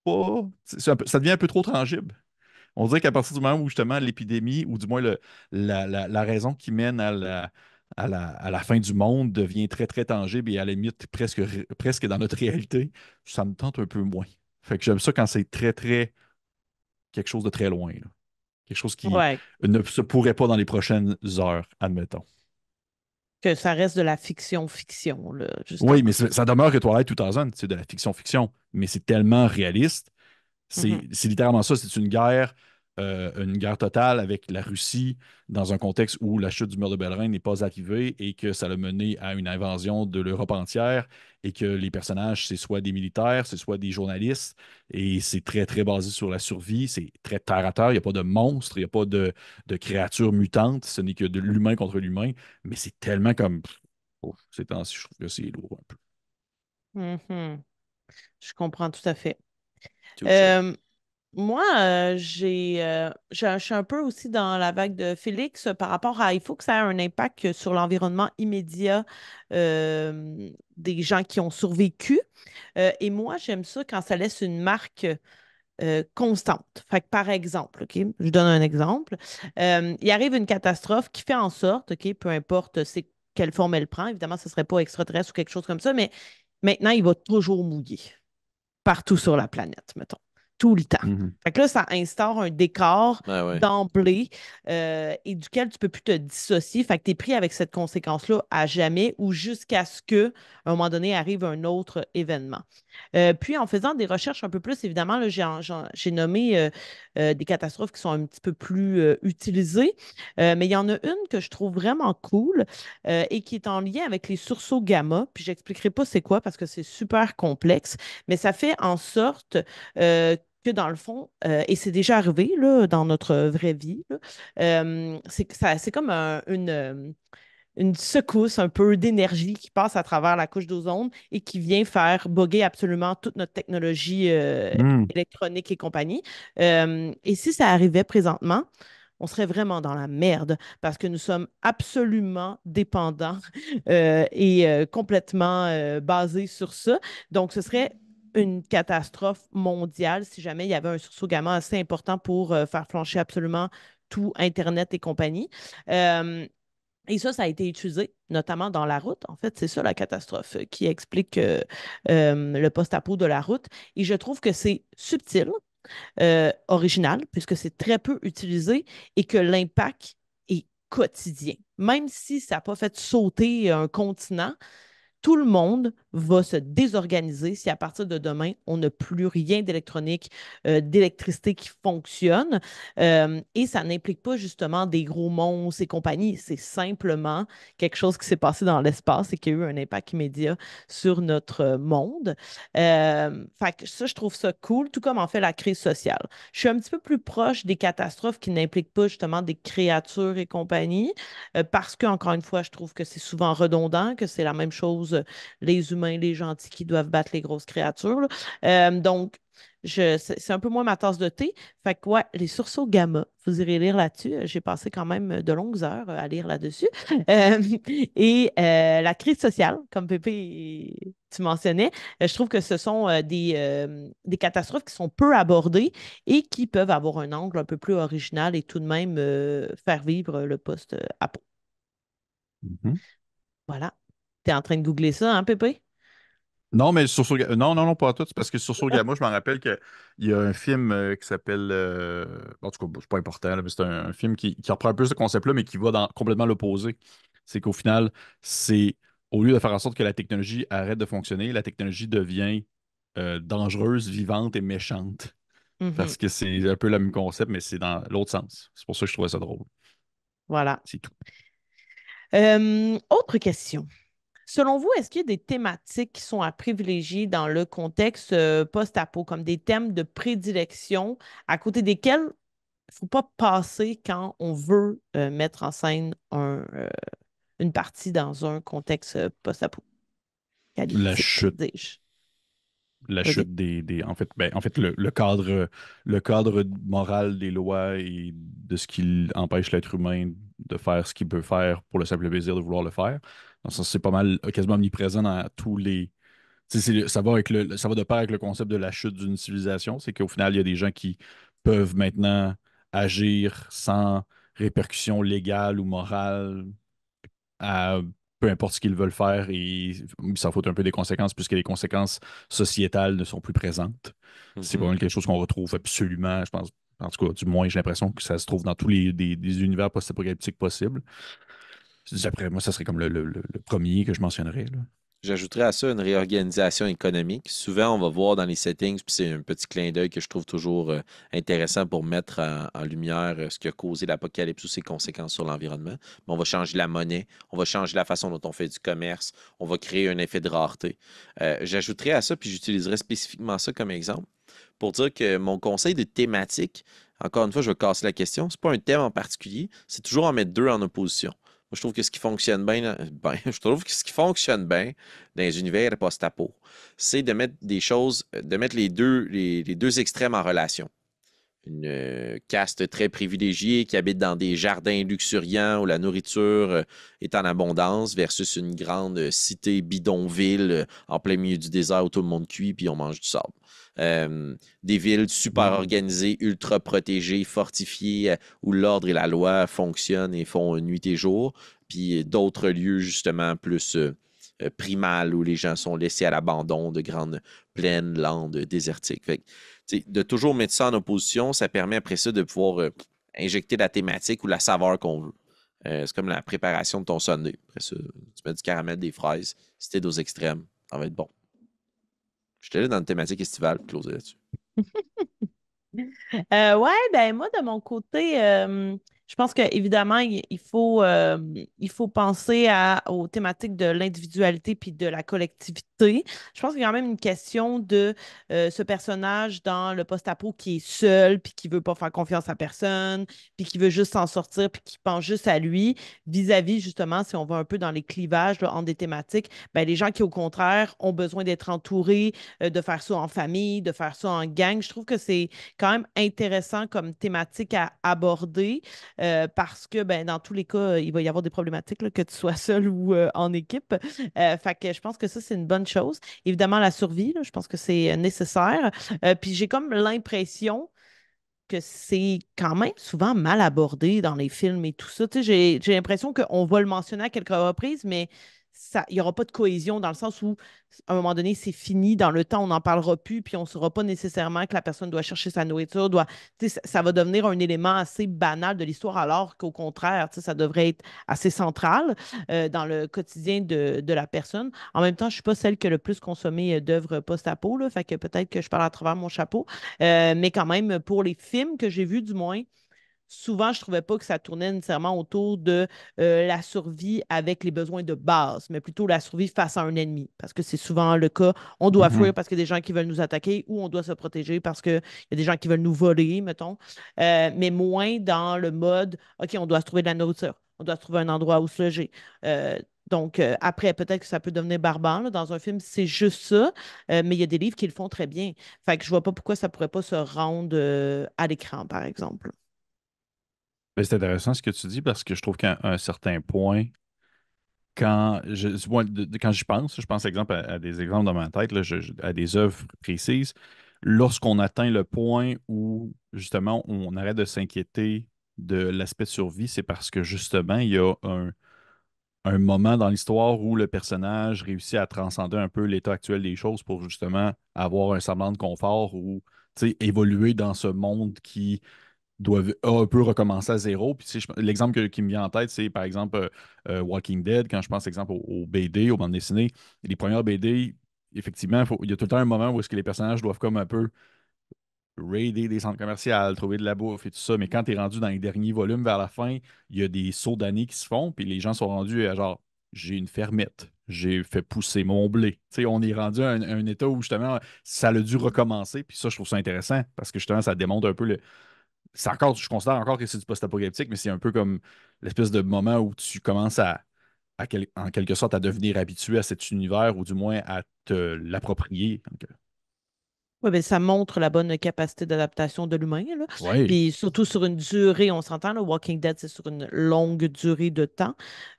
S3: pas. ça devient un peu trop tangible. On dirait qu'à partir du moment où justement l'épidémie, ou du moins le, la, raison qui mène à la, à la, fin du monde devient très, très tangible et à la limite presque, presque dans notre réalité, ça me tente un peu moins. Fait que j'aime ça quand c'est très, très quelque chose de très loin. Quelque chose qui ne se pourrait pas dans les prochaines heures, admettons.
S1: Que ça reste de la fiction-fiction. Oui, mais
S3: ça demeure que Twilight zone, c'est de la fiction-fiction, mais c'est tellement réaliste. Mm-hmm. C'est littéralement ça, c'est une guerre euh, une guerre totale avec la Russie dans un contexte où la chute du mur de Berlin n'est pas arrivée et que ça a mené à une invasion de l'Europe entière et que les personnages, c'est soit des militaires, c'est soit des journalistes et c'est très, très basé sur la survie. C'est très terre à terre. Il n'y a pas de monstres, il n'y a pas de, de créature mutante. Ce n'est que de l'humain contre l'humain. Mais c'est tellement comme. c'est je trouve que c'est lourd un
S1: peu. Mm-hmm. Je comprends tout à fait. Moi, euh, euh, je, suis un peu aussi dans la vague de Félix euh, par rapport à il faut que ça ait un impact sur l'environnement immédiat des gens qui ont survécu. et moi, j'aime ça quand ça laisse une marque constante. par exemple, OK, je donne un exemple. il arrive une catastrophe qui fait en sorte, OK, peu importe c'est quelle forme elle prend, évidemment, ce ne serait pas extraterrestre ou quelque chose comme ça, mais maintenant, il va toujours mouiller partout sur la planète, mettons tout le temps. Mhm. Fait que là, ça instaure un décor ben d'emblée euh, et duquel tu peux plus te dissocier. Fait que tu es pris avec cette conséquence-là à jamais ou jusqu'à ce que, un moment donné, arrive un autre événement. Euh, puis, en faisant des recherches un peu plus, évidemment, j'ai nommé euh, des catastrophes qui sont un petit peu plus utilisées, mais il y en a une que je trouve vraiment cool et qui est en lien avec les sursauts gamma. Puis, j'expliquerai pas c'est quoi parce que c'est super complexe, mais ça fait en sorte que que dans le fond, euh, et c'est déjà arrivé là, dans notre vraie vie, euh, c'est comme une, euh, une, secousse un peu d'énergie qui passe à travers la couche d'ozone et qui vient faire boguer absolument toute notre technologie hmm. électronique et compagnie. et si ça arrivait présentement, on serait vraiment dans la merde parce que nous sommes absolument dépendants et complètement basés sur ça. Donc, ce serait une catastrophe mondiale si jamais il y avait un sursaut gamin assez important pour euh, faire flancher absolument tout Internet et compagnie. Euh, et ça, ça a été utilisé, notamment dans la route. En fait, c'est ça la catastrophe euh, qui explique le post-apo de la route. Et je trouve que c'est subtil, original, puisque c'est très peu utilisé et que l'impact est quotidien. Même si ça n'a pas fait sauter un continent, tout le monde va se désorganiser si à partir de demain, on n'a plus rien d'électronique, euh, d'électricité qui fonctionne. Euh, et ça n'implique pas justement des gros monstres et compagnie. C'est simplement quelque chose qui s'est passé dans l'espace et qui a eu un impact immédiat sur notre euh, monde. fait ça, je trouve ça cool, tout comme en fait la crise sociale. Je suis un petit peu plus proche des catastrophes qui n'impliquent pas justement des créatures et compagnie parce que, encore une fois, je trouve que c'est souvent redondant, que c'est la même chose euh, les humains, les gentils qui doivent battre les grosses créatures. Euh, donc, c'est un peu moins ma tasse de thé. Fait que, ouais, les sursauts gamma, vous irez lire là-dessus. Euh, j'ai passé quand même de longues heures à lire là-dessus. et la crise sociale, comme Pépé, tu mentionnais, je trouve que ce sont des, catastrophes qui sont peu abordées et qui peuvent avoir un angle un peu plus original et tout de même faire vivre le poste à peau. Voilà. T'es en train de googler ça, hein, Pépé?
S3: Non, mais sur Non, non, non, pas tout. parce que sur Gamo, je m'en rappelle qu'il y a un film euh, qui s'appelle. Euh, en tout cas, c'est pas important, mais c'est un, film qui, reprend un peu ce concept-là, mais qui va dans complètement l'opposé. C'est qu'au final, c'est au lieu de faire en sorte que la technologie arrête de fonctionner, la technologie devient euh, dangereuse, vivante et méchante. Mm-hmm. Parce que c'est un peu le même concept, mais c'est dans l'autre sens. C'est pour ça que je trouvais ça drôle.
S1: Voilà. C'est tout. autre question. Selon vous, est-ce qu'il y a des thématiques qui sont à privilégier dans le contexte euh, post-apo, comme des thèmes de prédilection à côté desquels il ne faut pas passer quand on veut euh, mettre en scène euh, une partie dans un contexte post-apo? La chute
S3: la chute des, en fait ben, en fait le, cadre le cadre moral des lois et de ce qui empêche l'être humain de faire ce qu'il peut faire pour le simple plaisir de vouloir le faire dans c'est pas mal quasiment omniprésent dans tous les ça va avec ça va de pair avec le concept de la chute d'une civilisation c'est qu'au final il y a des gens qui peuvent maintenant agir sans répercussions légale ou morale à peu importe ce qu'ils veulent faire, ils s'en foutent un peu des conséquences puisque les conséquences sociétales ne sont plus présentes. C'est C'est mhm. vraiment quelque chose qu'on retrouve absolument, je pense, en tout cas, du moins, j'ai l'impression que ça se trouve dans tous les des, univers post-apocalyptiques possibles. Après, moi, ça serait comme le, le premier que je mentionnerais. Là.
S2: J'ajouterais à ça une réorganisation économique. Souvent, on va voir dans les settings, puis c'est un petit clin d'œil que je trouve toujours euh, intéressant pour mettre en, lumière euh, ce qui a causé l'apocalypse ou ses conséquences sur l'environnement. on va changer la monnaie, on va changer la façon dont on fait du commerce, on va créer un effet de rareté. J'ajouterai euh, J'ajouterais à ça, puis j'utiliserai spécifiquement ça comme exemple, pour dire que mon conseil de thématique, encore une fois, je vais casser la question, ce n'est pas un thème en particulier, c'est toujours en mettre deux en opposition je trouve que ce qui fonctionne bien, ben, je trouve ce qui fonctionne bien dans les univers post-apo, c'est de mettre des choses, de mettre les deux, les deux extrêmes en relation une euh, caste très privilégiée qui habite dans des jardins luxuriants où la nourriture euh, est en abondance versus une grande euh, cité bidonville en plein milieu du désert où tout le monde cuit puis on mange du sable. des villes super mmh. organisées, ultra protégées, fortifiées, où l'ordre et la loi fonctionnent et font nuit et jour, puis d'autres lieux justement plus primales où les gens sont laissés à l'abandon de grandes plaines, landes désertiques de toujours mettre ça en opposition, ça permet après ça de pouvoir euh, injecter la thématique ou la saveur qu'on veut. Euh, c'est comme la préparation de ton sonnet. Après ça, tu mets du caramel, des fraises. Si t'es aux extrêmes, ça va être bon. Je te laisse dans une thématique estivale, puis là-dessus.
S1: euh, ouais, ben moi, de mon côté, euh, je pense qu'évidemment, il, il, faut, il faut penser à, aux thématiques de l'individualité puis de la collectivité. Je pense qu'il y a quand même une question de euh, ce personnage dans le post-apo qui est seul, puis qui veut pas faire confiance à personne, puis qui veut juste s'en sortir, puis qui pense juste à lui, vis-à-vis justement, si on va un peu dans les clivages en entre des thématiques, ben, les gens qui, au contraire, ont besoin d'être entourés, euh, de faire ça en famille, de faire ça en gang. Je trouve que c'est quand même intéressant comme thématique à aborder euh, parce que ben, dans tous les cas, il va y avoir des problématiques, que tu sois seul ou en équipe. fait je pense que ça, c'est une bonne Évidemment, la survie, je pense que c'est euh, nécessaire. Euh, puis j'ai comme l'impression que c'est quand même souvent mal abordé dans les films et tout ça. j'ai l'impression qu'on va le mentionner à quelques reprises, mais il n'y aura pas de cohésion dans le sens où, à un moment donné, c'est fini, dans le temps, on n'en parlera plus, puis on ne saura pas nécessairement que la personne doit chercher sa nourriture, doit, ça, va devenir un élément assez banal de l'histoire, alors qu'au contraire, ça devrait être assez central euh, dans le quotidien de, la personne. En même temps, je ne suis pas celle qui a le plus consommé euh, d'œuvres post-apo, fait que peut-être que je parle à travers mon chapeau, euh, mais quand même, pour les films que j'ai vus, du moins, souvent, je trouvais pas que ça tournait nécessairement autour de euh, la survie avec les besoins de base, mais plutôt la survie face à un ennemi, parce que c'est souvent le cas. On doit mm-hmm. fuir parce qu'il y a des gens qui veulent nous attaquer ou on doit se protéger parce qu'il y a des gens qui veulent nous voler, mettons, euh, mais moins dans le mode, OK, on doit se trouver de la nourriture, on doit se trouver un endroit où se loger. Euh, donc, après, peut-être que ça peut devenir barbare. dans un film, c'est juste ça, mais il y a des livres qui le font très bien. Fait que je vois pas pourquoi ça pourrait pas se rendre à l'écran, par exemple.
S3: Ben, c'est intéressant ce que tu dis parce que je trouve qu'à un certain point, quand je, quand j'y pense, je pense exemple à, des exemples dans ma tête, là, à des œuvres précises, lorsqu'on atteint le point où justement on arrête de s'inquiéter de l'aspect survie, c'est parce que justement il y a un, un moment dans l'histoire où le personnage réussit à transcender un peu l'état actuel des choses pour justement avoir un semblant de confort ou évoluer dans ce monde qui doivent un peu recommencer à zéro. Puis, l'exemple qui me vient en tête, c'est par exemple euh, euh, Walking Dead, quand je pense, exemple, aux, BD, aux bandes dessinées, les premières BD, effectivement, il y a tout le temps un moment où est-ce que les personnages doivent comme un peu raider des centres commerciaux, trouver de la bouffe et tout ça. Mais quand tu es rendu dans les derniers volumes vers la fin, il y a des sauts d'années qui se font, puis les gens sont rendus à genre j'ai une fermette, j'ai fait pousser mon blé. on est rendu à un, à un, état où justement ça a dû recommencer. Puis ça, je trouve ça intéressant parce que justement, ça démontre un peu le, encore, je considère encore que c'est du post-apocalyptique, mais c'est un peu comme l'espèce de moment où tu commences à, en quelque sorte, à devenir habitué à cet univers ou du moins à te l'approprier. Euh,
S1: oui, mais ben, ça montre la bonne capacité d'adaptation de l'humain. Ouais. Puis surtout sur une durée, on s'entend, le Walking Dead, c'est sur une longue durée de temps.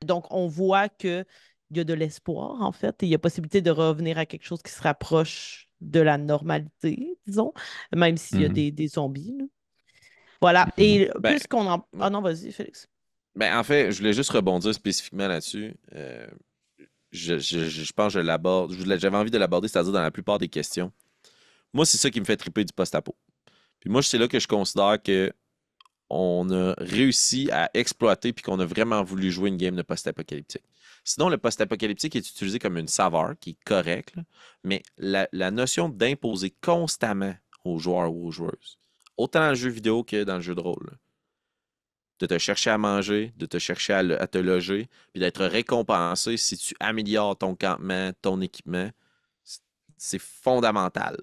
S1: Donc, on voit qu'il y a de l'espoir, en fait, et il y a possibilité de revenir à quelque chose qui se rapproche de la normalité, disons, même s'il y a mm-hmm. des, zombies. Voilà. Et mhm. ben, plus qu'on en. Ah non, vas-y, Félix.
S2: Ben, en fait, je voulais juste rebondir spécifiquement là-dessus. Euh, je, pense que je l'aborde. J'avais envie de l'aborder, c'est-à-dire dans la plupart des questions. Moi, c'est ça qui me fait triper du post-apo. Puis moi, c'est là que je considère que on a réussi à exploiter puis qu'on a vraiment voulu jouer une game de post-apocalyptique. Sinon, le post-apocalyptique est utilisé comme une saveur qui est correcte, mais la notion d'imposer constamment aux joueurs ou aux joueuses Autant dans le jeu vidéo que dans le jeu de rôle. De te chercher à manger, de te chercher à, te loger, puis d'être récompensé si tu améliores ton campement, ton équipement. C'est fondamental.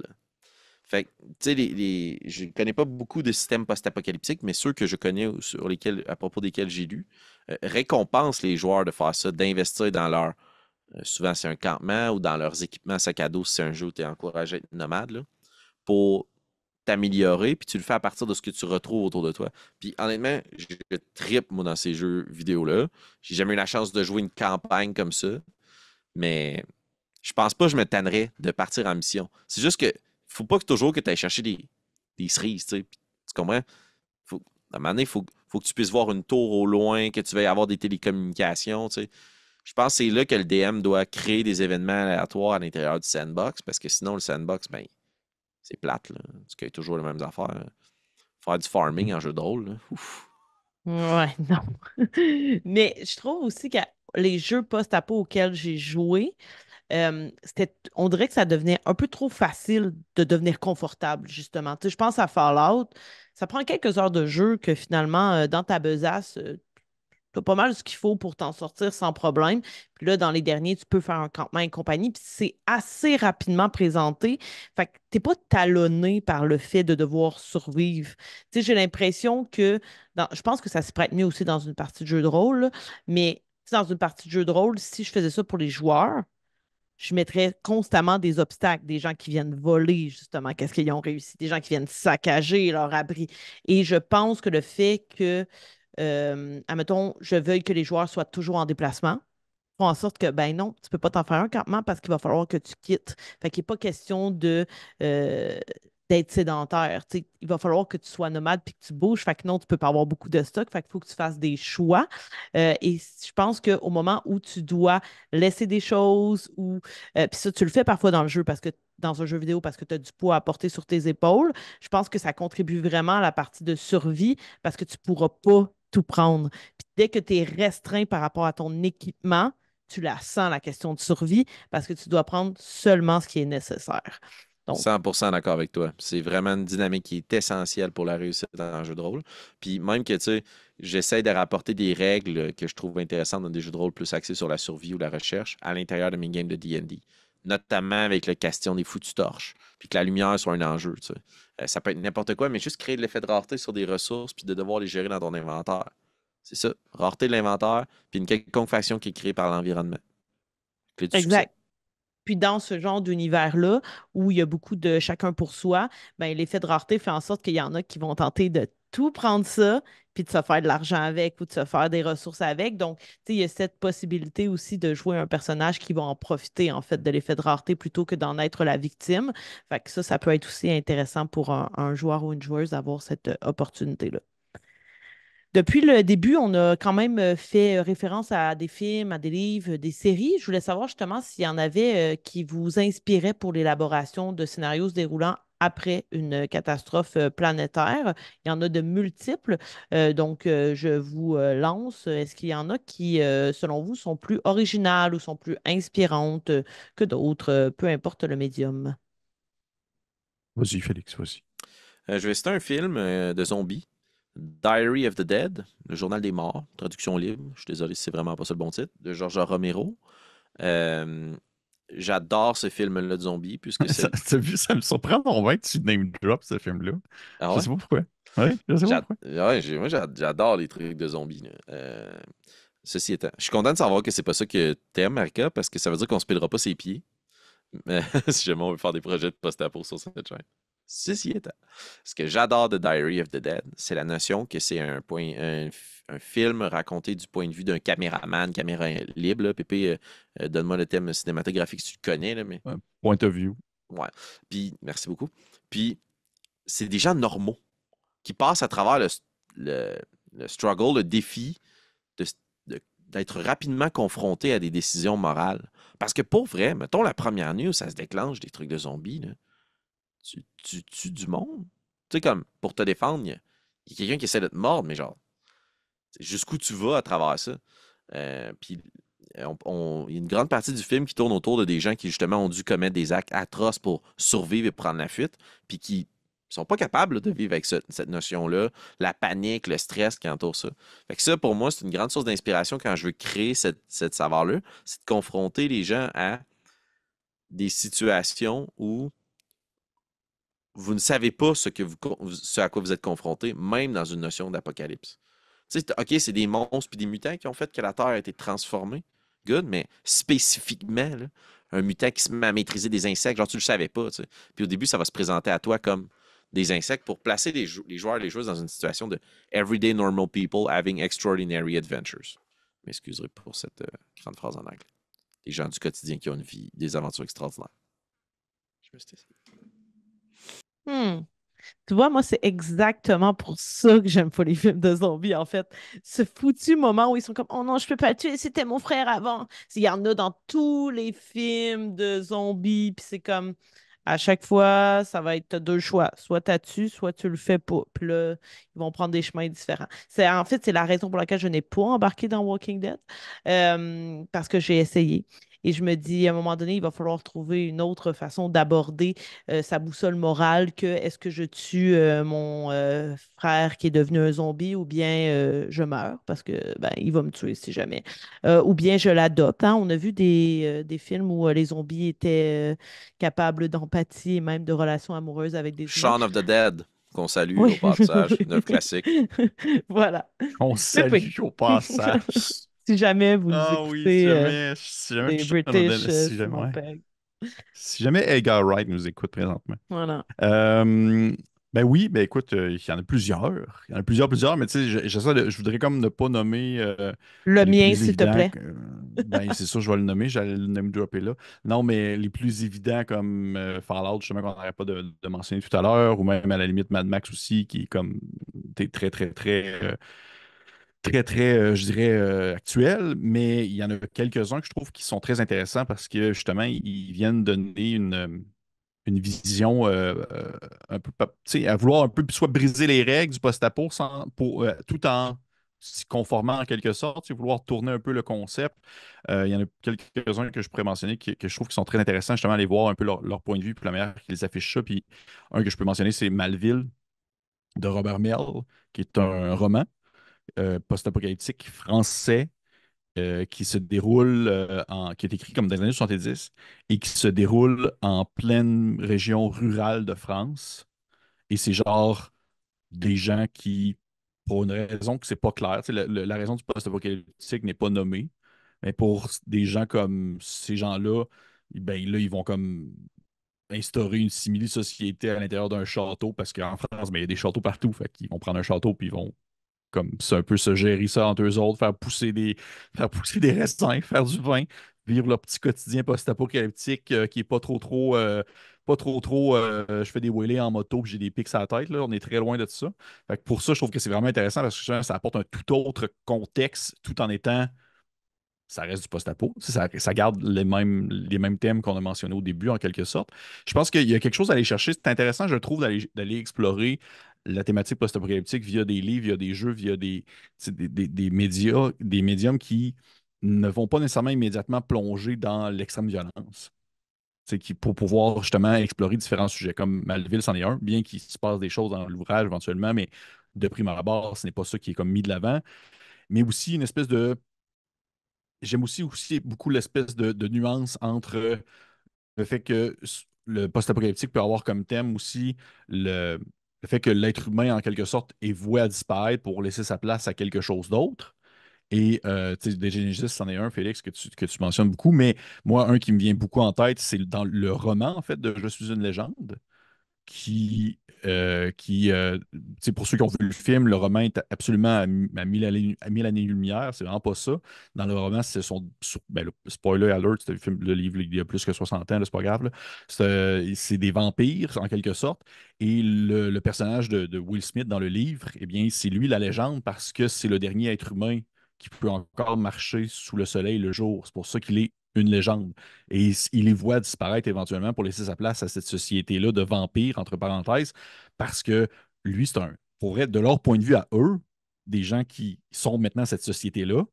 S2: Fait que, tu sais, je ne connais pas beaucoup de systèmes post-apocalyptiques, mais ceux que je connais sur lesquels, à propos desquels j'ai lu, euh, récompensent les joueurs de faire ça, d'investir dans leur. Euh, souvent, c'est un campement ou dans leurs équipements sac à dos, c'est un jeu où tu es encouragé à être nomade, pour t'améliorer, puis tu le fais à partir de ce que tu retrouves autour de toi. Puis honnêtement, je, tripe, moi, dans ces jeux vidéo-là. J'ai jamais eu la chance de jouer une campagne comme ça, mais je pense pas que je me tannerais de partir en mission. C'est juste que faut pas que toujours que tu ailles chercher des, des cerises, tu sais. Tu comprends? Faut, à un moment donné, il faut, faut que tu puisses voir une tour au loin, que tu veuilles avoir des télécommunications, tu sais. Je pense que c'est là que le DM doit créer des événements aléatoires à l'intérieur du sandbox, parce que sinon, le sandbox, ben, c'est plate, là. Tu toujours les mêmes affaires. Faire du farming en jeu de rôle,
S1: Ouais, non. Mais je trouve aussi que les jeux post-apo auxquels j'ai joué, euh, on dirait que ça devenait un peu trop facile de devenir confortable, justement. Tu sais, je pense à Fallout. Ça prend quelques heures de jeu que finalement, euh, dans ta besace, tu euh, tu as pas mal ce qu'il faut pour t'en sortir sans problème. Puis là, dans les derniers, tu peux faire un campement et compagnie. Puis c'est assez rapidement présenté. Fait que tu n'es pas talonné par le fait de devoir survivre. Tu sais, j'ai l'impression que. Dans, je pense que ça se prête mieux aussi dans une partie de jeu de rôle, mais dans une partie de jeu de rôle, si je faisais ça pour les joueurs, je mettrais constamment des obstacles, des gens qui viennent voler, justement, qu'est-ce qu'ils ont réussi, des gens qui viennent saccager leur abri. Et je pense que le fait que euh, admettons, je veuille que les joueurs soient toujours en déplacement, font en sorte que, ben non, tu ne peux pas t'en faire un campement parce qu'il va falloir que tu quittes. Fait qu'il n'est pas question de. Euh, d'être sédentaire. il va falloir que tu sois nomade puis que tu bouges. Fait que non, tu ne peux pas avoir beaucoup de stock. Fait qu'il faut que tu fasses des choix. Euh, et je pense qu'au moment où tu dois laisser des choses ou. Euh, puis ça, tu le fais parfois dans le jeu parce que dans un jeu vidéo parce que tu as du poids à porter sur tes épaules. Je pense que ça contribue vraiment à la partie de survie parce que tu ne pourras pas tout prendre. dès que tu es restreint par rapport à ton équipement, tu la sens, la question de survie, parce que tu dois prendre seulement ce qui est nécessaire.
S2: 100% d'accord avec toi. C'est vraiment une dynamique qui est essentielle pour la réussite dans un jeu de rôle. Puis même que, tu sais, j'essaie de rapporter des règles que je trouve intéressantes dans des jeux de rôle plus axés sur la survie ou la recherche à l'intérieur de mes games de D&D notamment avec le question des foutues torches, puis que la lumière soit un enjeu. Euh, ça peut être n'importe quoi, mais juste créer de l'effet de rareté sur des ressources, puis de devoir les gérer dans ton inventaire. C'est ça, rareté de l'inventaire, puis une quelconque faction qui est créée par l'environnement. Exact.
S1: Puis dans ce genre d'univers-là, où il y a beaucoup de chacun pour soi, ben, l'effet de rareté fait en sorte qu'il y en a qui vont tenter de tout prendre ça, puis de se faire de l'argent avec ou de se faire des ressources avec. Donc, il y a cette possibilité aussi de jouer un personnage qui va en profiter, en fait, de l'effet de rareté plutôt que d'en être la victime. Fait que ça, ça peut être aussi intéressant pour un, joueur ou une joueuse d'avoir cette euh, opportunité-là. Depuis le début, on a quand même euh, fait euh, référence à des films, à des livres, des séries. Je voulais savoir justement s'il y en avait qui vous inspiraient pour l'élaboration de scénarios se déroulant après une euh, catastrophe euh, planétaire. Il y en a de multiples. Euh, donc, je vous lance. Est-ce qu'il y en a qui, selon vous, sont plus originales ou sont plus inspirantes que d'autres, peu importe le médium?
S3: Vas-y, Félix, vas-y.
S2: je vais citer un film de zombies. Diary of the Dead, le journal des morts, traduction libre, je suis désolé si c'est vraiment pas ça le bon titre, de Georges Romero j'adore ce film-là de zombies, Puisque c'est... vu, ça me surprend mon que tu name drop ce film-là. Ah je sais pas pourquoi. Ouais, je sais pas pourquoi. moi, j'adore les trucs de zombies. Euh, ceci étant, je suis content de savoir que c'est pas ça que t'aimes, Marika, parce que ça veut dire qu'on se pilera pas ses pieds. Mais si jamais on veut faire des projets de post-apo sur cette chaîne. Ceci ce que j'adore de Diary of the Dead, c'est la notion que c'est un, film raconté du point de vue d'un caméraman, caméra libre. Pépé, euh, euh, donne-moi le thème cinématographique si tu connais. Là, mais... Point of view. Ouais. Puis, merci beaucoup. Puis, c'est des gens normaux qui passent à travers le, struggle, le défi d'être rapidement confronté à des décisions morales. Parce que pour vrai, mettons la première nuit où ça se déclenche des trucs de zombies, tu, tu tues du monde. Tu sais, comme, pour te défendre, il y a, quelqu'un qui essaie de te mordre, mais genre, jusqu'où tu vas à travers ça. Euh, puis, euh, il y a une grande partie du film qui tourne autour de des gens qui, justement, ont dû commettre des actes atroces pour survivre et prendre la fuite, puis qui sont pas capables de vivre avec cette notion-là, la panique, le stress qui entoure ça. Fait que ça, pour moi, c'est une grande source d'inspiration quand je veux créer cette, cette savoir-là, c'est de confronter les gens à des situations où vous ne savez pas ce, à quoi vous êtes confronté, même dans une notion d'apocalypse. OK, c'est des monstres puis des mutants qui ont fait que la Terre a été transformée. Good, mais spécifiquement, un mutant qui se met à maîtriser des insectes, genre tu le savais pas. Puis au début, ça va se présenter à toi comme des insectes pour placer les, joueurs et les joueuses dans une situation de everyday normal people having extraordinary adventures. M'excuserai pour cette euh, grande phrase en anglais. Les gens du quotidien qui ont une vie, des aventures extraordinaires. Je me suis
S1: Hmm. Tu vois, moi, c'est exactement pour ça que j'aime pas les films de zombies, en fait. Ce foutu moment où ils sont comme Oh non, je peux pas le tuer, c'était mon frère avant. Il y en a dans tous les films de zombies, puis c'est comme à chaque fois, ça va être deux choix. Soit tu soit tu le fais pas. Puis là, ils vont prendre des chemins différents. C'est, en fait, c'est la raison pour laquelle je n'ai pas embarqué dans Walking Dead. Euh, parce que j'ai essayé. Et je me dis, à un moment donné, il va falloir trouver une autre façon d'aborder euh, sa boussole morale que est-ce que je tue euh, mon euh, frère qui est devenu un zombie ou bien je meurs parce que ben, il va me tuer si jamais. ou bien je l'adopte. Hein. On a vu des, films où les zombies étaient capables d'empathie et même de relations amoureuses avec des Shaun
S2: of the Dead qu'on salue au passage, un classique.
S1: Voilà. On salue au passage si jamais vous ah, écoutez, jamais, euh, si jamais, des British, euh, si, jamais,
S3: si jamais Edgar Wright nous écoute présentement. Voilà. Euh, ben oui, ben écoute, il y en a plusieurs. Il y en a plusieurs, plusieurs, mais tu sais, je voudrais comme ne pas nommer.
S1: le mien, s'il te plaît. ben
S3: c'est sûr, je vais le nommer, j'allais le nommer dropper là. Non, mais les plus évidents comme Fallout, justement, qu'on n'arrête pas de, mentionner tout à l'heure, ou même à la limite Mad Max aussi, qui est comme t'es très, très, très très, très, euh, je dirais, euh, actuels, mais il y en a quelques-uns que je trouve qui sont très intéressants parce que justement, ils viennent donner une, euh, vision un peu, à vouloir un peu soit briser les règles du post-apo pour, tout en s'y conformant en quelque sorte, vouloir tourner un peu le concept. il y en a quelques-uns que je pourrais mentionner que je trouve qui sont très intéressants, justement, aller voir un peu leur, point de vue, puis la manière qu'ils affichent ça. Puis un que je peux mentionner, c'est Malville de Robert Merle, qui est un roman euh, post-apocalyptique français euh, qui se déroule, euh, en, qui est écrit comme dans les années 70 et qui se déroule en pleine région rurale de France. Et c'est genre des gens qui, pour une raison que c'est pas clair, la, la raison du post-apocalyptique n'est pas nommée, mais pour des gens comme ces gens-là, ben là, ils vont comme instaurer une simili-société à l'intérieur d'un château parce qu'en France, mais ben, il y a des châteaux partout. Fait qu'ils vont prendre un château puis ils vont comme c'est un peu se gérer ça entre eux autres, faire pousser des, faire pousser des faire du vin, vivre leur petit quotidien post-apocalyptique euh, qui est pas trop trop euh, pas trop trop euh, je fais des wheelies en moto puis j'ai des pics à la tête là, on est très loin de tout ça. pour ça, je trouve que c'est vraiment intéressant parce que ça, apporte un tout autre contexte tout en étant ça reste du post-apo, ça, ça garde les mêmes, les mêmes thèmes qu'on a mentionnés au début en quelque sorte. Je pense qu'il y a quelque chose à aller chercher, c'est intéressant je trouve d'aller explorer la thématique post-apocalyptique via des livres, via des jeux, via des, des, médias, des médiums qui ne vont pas nécessairement immédiatement plonger dans l'extrême violence. Qui, pour pouvoir justement explorer différents sujets, comme Malville, s'en est un, bien qu'il se passe des choses dans l'ouvrage éventuellement, mais de prime abord, ce n'est pas ça qui est comme mis de l'avant. Mais aussi une espèce de. J'aime aussi, aussi beaucoup l'espèce de, de nuance entre le fait que le post-apocalyptique peut avoir comme thème aussi le, le fait que l'être humain, en quelque sorte, est voué à disparaître pour laisser sa place à quelque chose d'autre. Et euh, des génégistes, c'en est un, Félix, que tu, que tu mentionnes beaucoup, mais moi, un qui me vient beaucoup en tête, c'est dans le roman, en fait, de Je suis une légende, qui euh, qui, c'est euh, pour ceux qui ont vu le film, le roman est absolument à, mille années-lumière. c'est vraiment pas ça. Dans le roman, c'est son ben, spoiler alert, le, film, le livre il y a plus que 60 ans, c'est pas grave. Euh, c'est des vampires, en quelque sorte. Et le, personnage de, Will Smith dans le livre, eh bien, c'est lui la légende parce que c'est le dernier être humain qui peut encore marcher sous le soleil le jour. C'est pour ça qu'il est une légende. Et il les voit disparaître éventuellement pour laisser sa place à cette société-là de vampires, entre parenthèses, parce que lui, c'est un. Pour être de leur point de vue à eux, des gens qui sont maintenant cette société-là,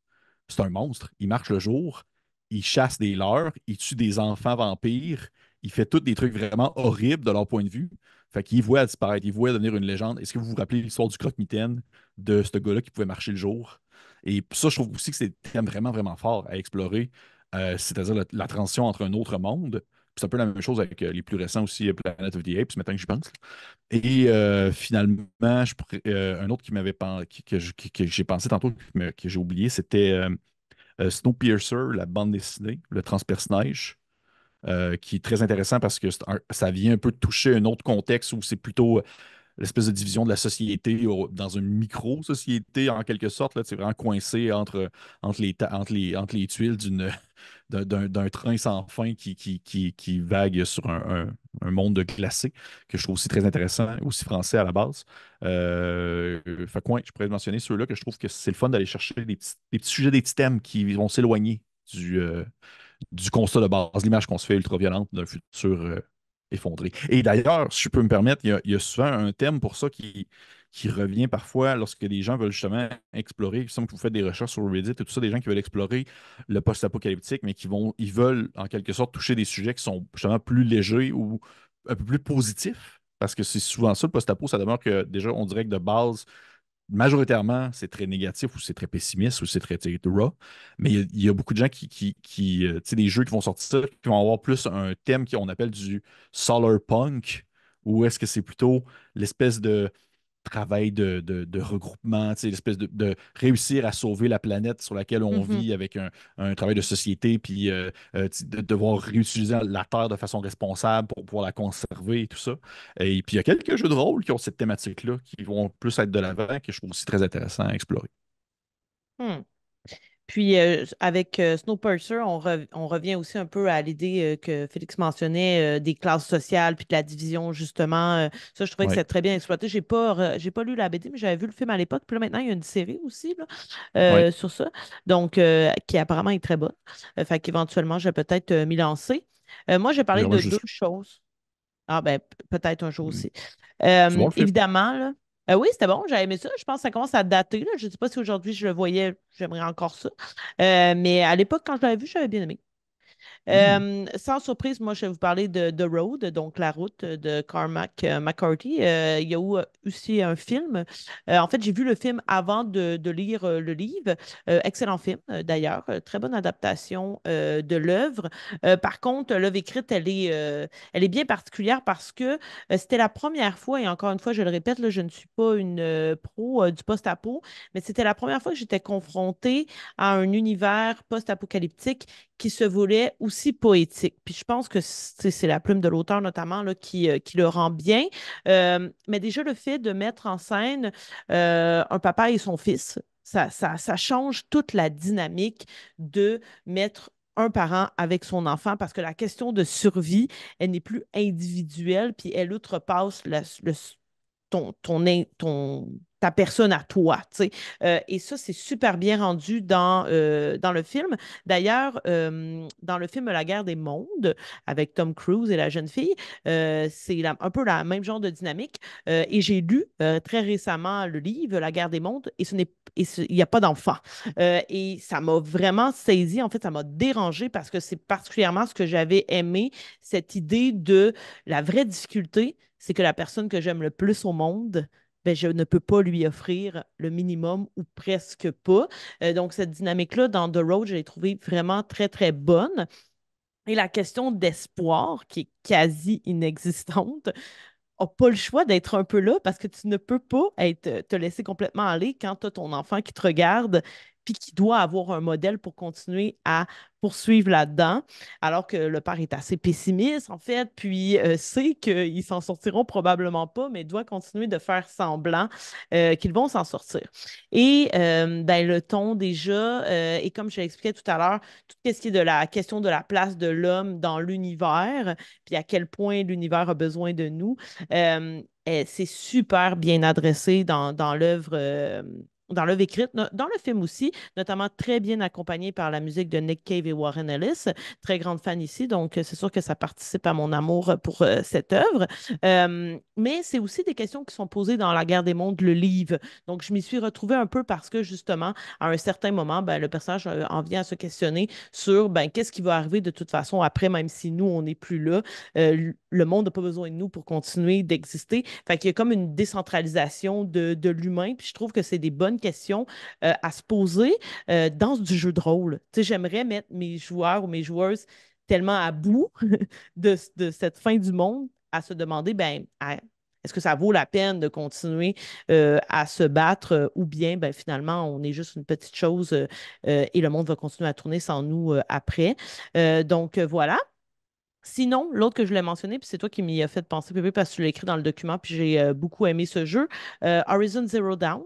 S3: c'est un monstre. Il marche le jour, il chasse des leurs, il tue des enfants vampires, il fait tous des trucs vraiment horribles de leur point de vue. Fait qu'il voit disparaître, il voit devenir une légende. Est-ce que vous vous rappelez l'histoire du croque-mitaine de ce gars-là qui pouvait marcher le jour? Et ça, je trouve aussi que c'est un thème vraiment, vraiment fort à explorer. Euh, c'est-à-dire la, transition entre un autre monde. C'est un peu la même chose avec euh, les plus récents aussi, euh, Planet of the Apes, maintenant que j'y pense. Et finalement, un autre qui m'avait que, j'ai pensé tantôt, mais, que, j'ai oublié, c'était Snowpiercer, la bande dessinée, le transpersonnage, qui est très intéressant parce que ça vient un peu toucher un autre contexte où c'est plutôt l'espèce de division de la société dans une micro-société, en quelque sorte. C'est vraiment coincé entre, entre, les, entre, les, entre les tuiles d'une d'un train sans fin qui, qui, qui, vague sur un, monde de glacé, que je trouve aussi très intéressant, aussi français à la base. Euh, je pourrais mentionner ceux-là que je trouve que c'est le fun d'aller chercher des petits, sujets, des petits thèmes qui vont s'éloigner du, euh, du constat de base, l'image qu'on se fait ultra violente d'un futur euh, effondré. Et d'ailleurs, si je peux me permettre, il y, a, souvent un thème pour ça qui, revient parfois lorsque les gens veulent justement explorer, il semble que vous faites des recherches sur Reddit et tout ça, des gens qui veulent explorer le post-apocalyptique, mais qui vont, ils veulent en quelque sorte toucher des sujets qui sont justement plus légers ou un peu plus positifs, parce que c'est souvent ça, le post-apo, ça demeure que déjà, on dirait que de base, majoritairement, c'est très négatif ou c'est très pessimiste ou c'est très raw. Mais il y, a beaucoup de gens qui, qui, qui euh, tu sais, des jeux qui vont sortir, qui vont avoir plus un thème qu'on appelle du solar punk, ou est-ce que c'est plutôt l'espèce de travail de, de, regroupement, l'espèce de, réussir à sauver la planète sur laquelle on mmh vit avec un, travail de société, puis euh, euh, de devoir réutiliser la Terre de façon responsable pour pouvoir la conserver et tout ça. Et puis il y a quelques jeux de rôle qui ont cette thématique-là, qui vont plus être de l'avant, que je trouve aussi très intéressant à
S2: explorer.
S1: Mmh. Puis euh, avec euh, Snowpurser, Snowpiercer, on, revient aussi un peu à l'idée euh, que Félix mentionnait des classes sociales puis de la division, justement. ça, je trouvais que c'était très bien exploité. J'ai pas, j'ai pas lu la BD, mais j'avais vu le film à l'époque. Puis là, maintenant, il y a une série aussi là, sur ça, donc qui apparemment est très bonne. fait qu'éventuellement, je vais peut-être m'y lancer. moi, j'ai parlé de deux choses. Ah ben, peut-être un jour mmh. aussi. évidemment, là, ah oui, c'était bon, j'avais aimé ça. Je pense que ça commence à dater. Je ne sais pas si aujourd'hui je le voyais, j'aimerais encore ça. Euh, mais à l'époque, quand je l'avais vu, j'avais bien aimé. Mm. Euh, sans surprise, moi, je vais vous parler de The Road, donc la route de Carmack euh, McCarthy. Euh, il y a aussi un film. en fait, j'ai vu le film avant de, lire le livre. excellent film, d'ailleurs. Très bonne adaptation de l'œuvre. par contre, l'œuvre écrite, elle est, elle est bien particulière parce que c'était la première fois, et encore une fois, je le répète, je ne suis pas une pro du post-apo, mais c'était la première fois que j'étais confrontée à un univers post-apocalyptique qui se voulait aussi poétique. Puis je pense que c'est la plume de l'auteur notamment là, qui, euh, le rend bien. Euh, mais déjà, le fait de mettre en scène euh, un papa et son fils, ça, ça, change toute la dynamique de mettre un parent avec son enfant parce que la question de survie, elle n'est plus individuelle, puis elle outrepasse le, ton, ton, ton, ta personne à toi. Euh, et ça, c'est super bien rendu dans, euh, dans le film. D'ailleurs, euh, dans le film La guerre des mondes, avec Tom Cruise et la jeune fille, c'est un peu le même genre de dynamique. et j'ai lu très récemment le livre La guerre des mondes, et ce n'est il n'y a pas d'enfant. et ça m'a vraiment saisi, en fait, ça m'a dérangé parce que c'est particulièrement ce que j'avais aimé, cette idée de la vraie difficulté, c'est que la personne que j'aime le plus au monde, ben, je ne peux pas lui offrir le minimum ou presque pas. Euh, donc, cette dynamique-là, dans The Road, je l'ai trouvée vraiment très, très bonne. Et la question d'espoir, qui est quasi inexistante, n'a pas le choix d'être un peu là parce que tu ne peux pas être, te laisser complètement aller quand tu as ton enfant qui te regarde puis qui doit avoir un modèle pour continuer à poursuivre là-dedans, alors que le père est assez pessimiste, en fait, puis euh, sait qu'ils s'en sortiront probablement pas, mais doit continuer de faire semblant euh, qu'ils vont s'en sortir. Et euh, ben, le ton déjà, et comme je l'expliquais tout à l'heure, tout ce qui est de la question de la place de l'homme dans l'univers, puis à quel point l'univers a besoin de nous, eh, c'est super bien adressé dans, dans l'œuvre dans l'œuvre écrite, dans le film aussi, notamment très bien accompagné par la musique de Nick Cave et Warren Ellis. Très grande fan ici, donc euh, c'est sûr que ça participe à mon amour euh, pour euh, cette œuvre. mais c'est aussi des questions qui sont posées dans La guerre des mondes, le livre. Donc je m'y suis retrouvée un peu parce que justement, à un certain moment, ben, le personnage en vient à se questionner sur ben, qu'est-ce qui va arriver de toute façon après, même si nous, on n'est plus là. le monde n'a pas besoin de nous pour continuer d'exister. Fait qu'il y a comme une décentralisation de, de l'humain, puis je trouve que c'est des bonnes question euh, à se poser euh, dans du jeu de rôle. Tu j'aimerais mettre mes joueurs ou mes joueuses tellement à bout de, cette fin du monde à se demander, ben, est-ce que ça vaut la peine de continuer euh, à se battre ou bien ben, finalement on est juste une petite chose et le monde va continuer à tourner sans nous après. donc voilà. Sinon, l'autre que je voulais mentionner, puis c'est toi qui m'y as fait penser, Pépé, parce que tu l'as écrit dans le document, puis j'ai euh, beaucoup aimé ce jeu. Euh, Horizon Zero Down,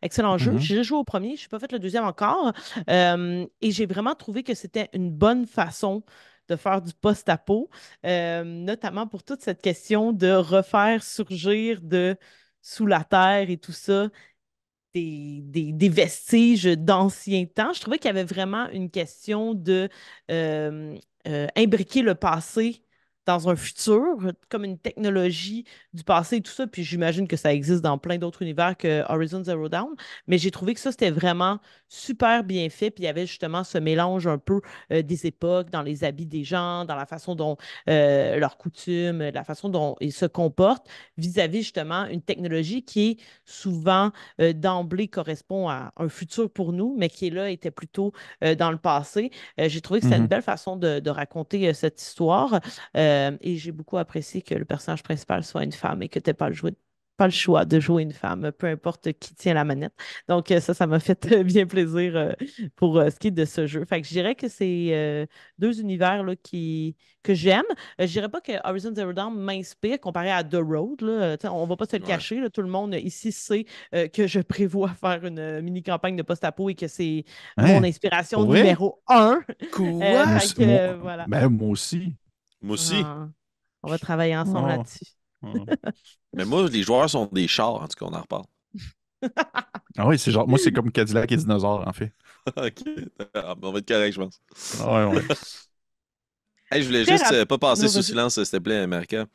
S1: excellent jeu. Mm-hmm. J'ai déjà J'ai joué au premier, je n'ai pas fait le deuxième encore. Euh, et j'ai vraiment trouvé que c'était une bonne façon de faire du post-apo, notamment pour toute cette question de refaire surgir de sous la terre et tout ça. des vestiges d'anciens temps. Je trouvais qu'il y avait vraiment une question de euh, imbriquer le passé dans un futur, comme une technologie du passé et tout ça. Puis j'imagine que ça existe dans plein d'autres univers que Horizon Zero Dawn. Mais j'ai trouvé que ça, c'était vraiment super bien fait. Puis il y avait justement ce mélange un peu euh, des époques, dans les habits des gens, dans la façon dont euh, leurs coutumes, la façon dont ils se comportent vis-à-vis justement une technologie qui est souvent euh, d'emblée correspond à un futur pour nous, mais qui est là, était plutôt dans le passé. j'ai trouvé que c'était une mmh belle façon de, raconter cette histoire. Euh, et j'ai beaucoup apprécié que le personnage principal soit une femme et que tu n'as pas le choix de jouer une femme, peu importe qui tient la manette. Donc, euh, ça, ça m'a fait euh, bien plaisir pour ce qui est de ce jeu. Fait que je dirais que c'est deux univers qui, que j'aime. Je dirais pas que Horizon Zero Dawn m'inspire comparé à The Road. Là. On va pas se le cacher. Tout le monde ici sait que je prévois faire une mini-campagne de post-apo et que c'est hein? mon inspiration numéro un. Cool. Ben,
S2: moi aussi. Moi aussi.
S1: Ah. on va travailler ensemble ah. là-dessus. Ah.
S2: Mais moi, les joueurs sont des chars, en tout cas, on en reparle. ah oui, c'est genre. Moi, c'est
S3: comme Cadillac et Dinosaur, en fait.
S2: ok. Ben, on va être correct, je pense. ouais, ouais. je voulais juste euh, pas passer sous silence, s'il te plaît, America,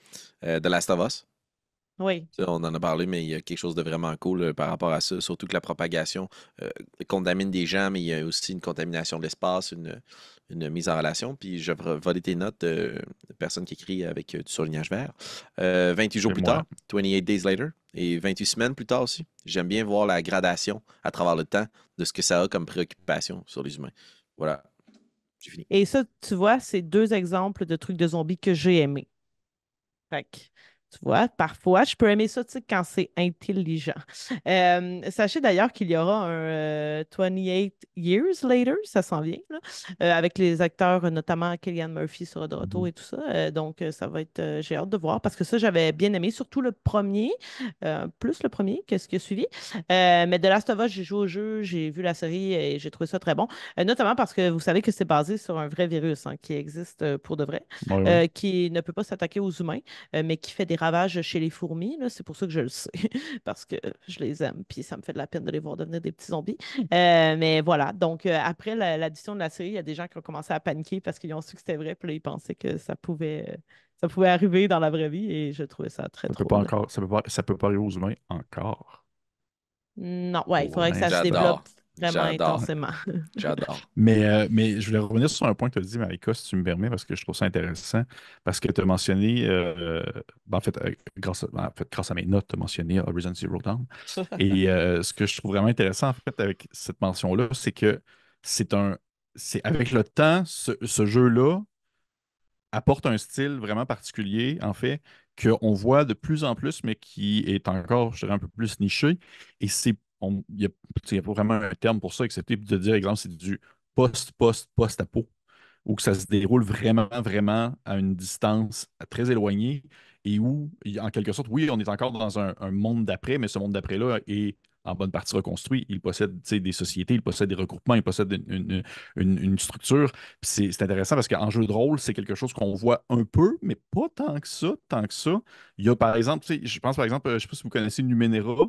S2: euh, de Last of Us. Oui. on en a parlé, mais il y a quelque chose de vraiment cool euh, par rapport à ça. Surtout que la propagation euh, contamine des gens, mais il y a aussi une contamination de l'espace, une, mise en relation. Puis je vais voler tes notes de euh, personne qui écrit avec du surlignage vert. 28 jours plus tard, 28 days later, et 28 semaines plus tard aussi. J'aime bien voir la gradation à travers le temps de ce que ça a comme préoccupation sur les humains. Voilà.
S1: J'ai fini. Et ça, tu vois, c'est deux exemples de trucs de zombies que j'ai aimés. Fait tu vois, parfois, je peux aimer ça quand c'est intelligent. Euh, sachez d'ailleurs qu'il y aura un 28 euh, Years Later, ça s'en vient, euh, avec les acteurs, notamment Killian Murphy sur de mm-hmm. et tout ça. donc, ça va être, j'ai hâte de voir parce que ça, j'avais bien aimé, surtout le premier, plus le premier que ce qui a suivi. mais de Last of Us, j'ai joué au jeu, j'ai vu la série et j'ai trouvé ça très bon, notamment parce que vous savez que c'est basé sur un vrai virus hein, qui existe pour de vrai, qui ne peut pas s'attaquer aux humains, mais qui fait des ravages chez les fourmis. C'est pour ça que je le sais, parce que je les aime, puis ça me fait de la peine de les voir devenir des petits zombies. Euh, mais voilà, donc euh, après l'addition de la série, il y a des gens qui ont commencé à paniquer parce qu'ils ont su que c'était vrai, puis là, ils pensaient que ça pouvait, ça pouvait arriver dans la vraie vie, et je trouvais ça très ça drôle. Peut
S3: pas encore, ça peut pas, ça peut pas arriver aux humains encore.
S1: Non, ouais, il faudrait que ça se développe Vraiment intensément. J'adore.
S3: Mais, euh, mais je voulais revenir sur un point que tu as dit, Marika, si tu me permets, parce que je trouve ça intéressant. Parce que tu as mentionné, euh, ben, euh, en, fait, grâce, à mes notes, tu as mentionné Horizon Zero Dawn. Et ce que je trouve vraiment intéressant, en fait, avec cette mention-là, c'est que c'est un. C'est avec le temps, ce, ce jeu-là apporte un style vraiment particulier, en fait, qu'on voit de plus en plus, mais qui est encore, je dirais, un peu plus niché. Et c'est il n'y a, pas vraiment un terme pour ça, excepté de dire, exemple, c'est du post, post, post à où que ça se déroule vraiment, vraiment à une distance très éloignée et où, en quelque sorte, oui, on est encore dans un, monde d'après, mais ce monde d'après-là est en bonne partie reconstruit. Il possède des sociétés, il possède des regroupements, il possède une, une structure. C'est intéressant parce qu'en jeu de rôle, c'est quelque chose qu'on voit un peu, mais pas tant que ça, tant que ça. Il y a par exemple, je pense par exemple, je ne sais pas si vous connaissez Numenera,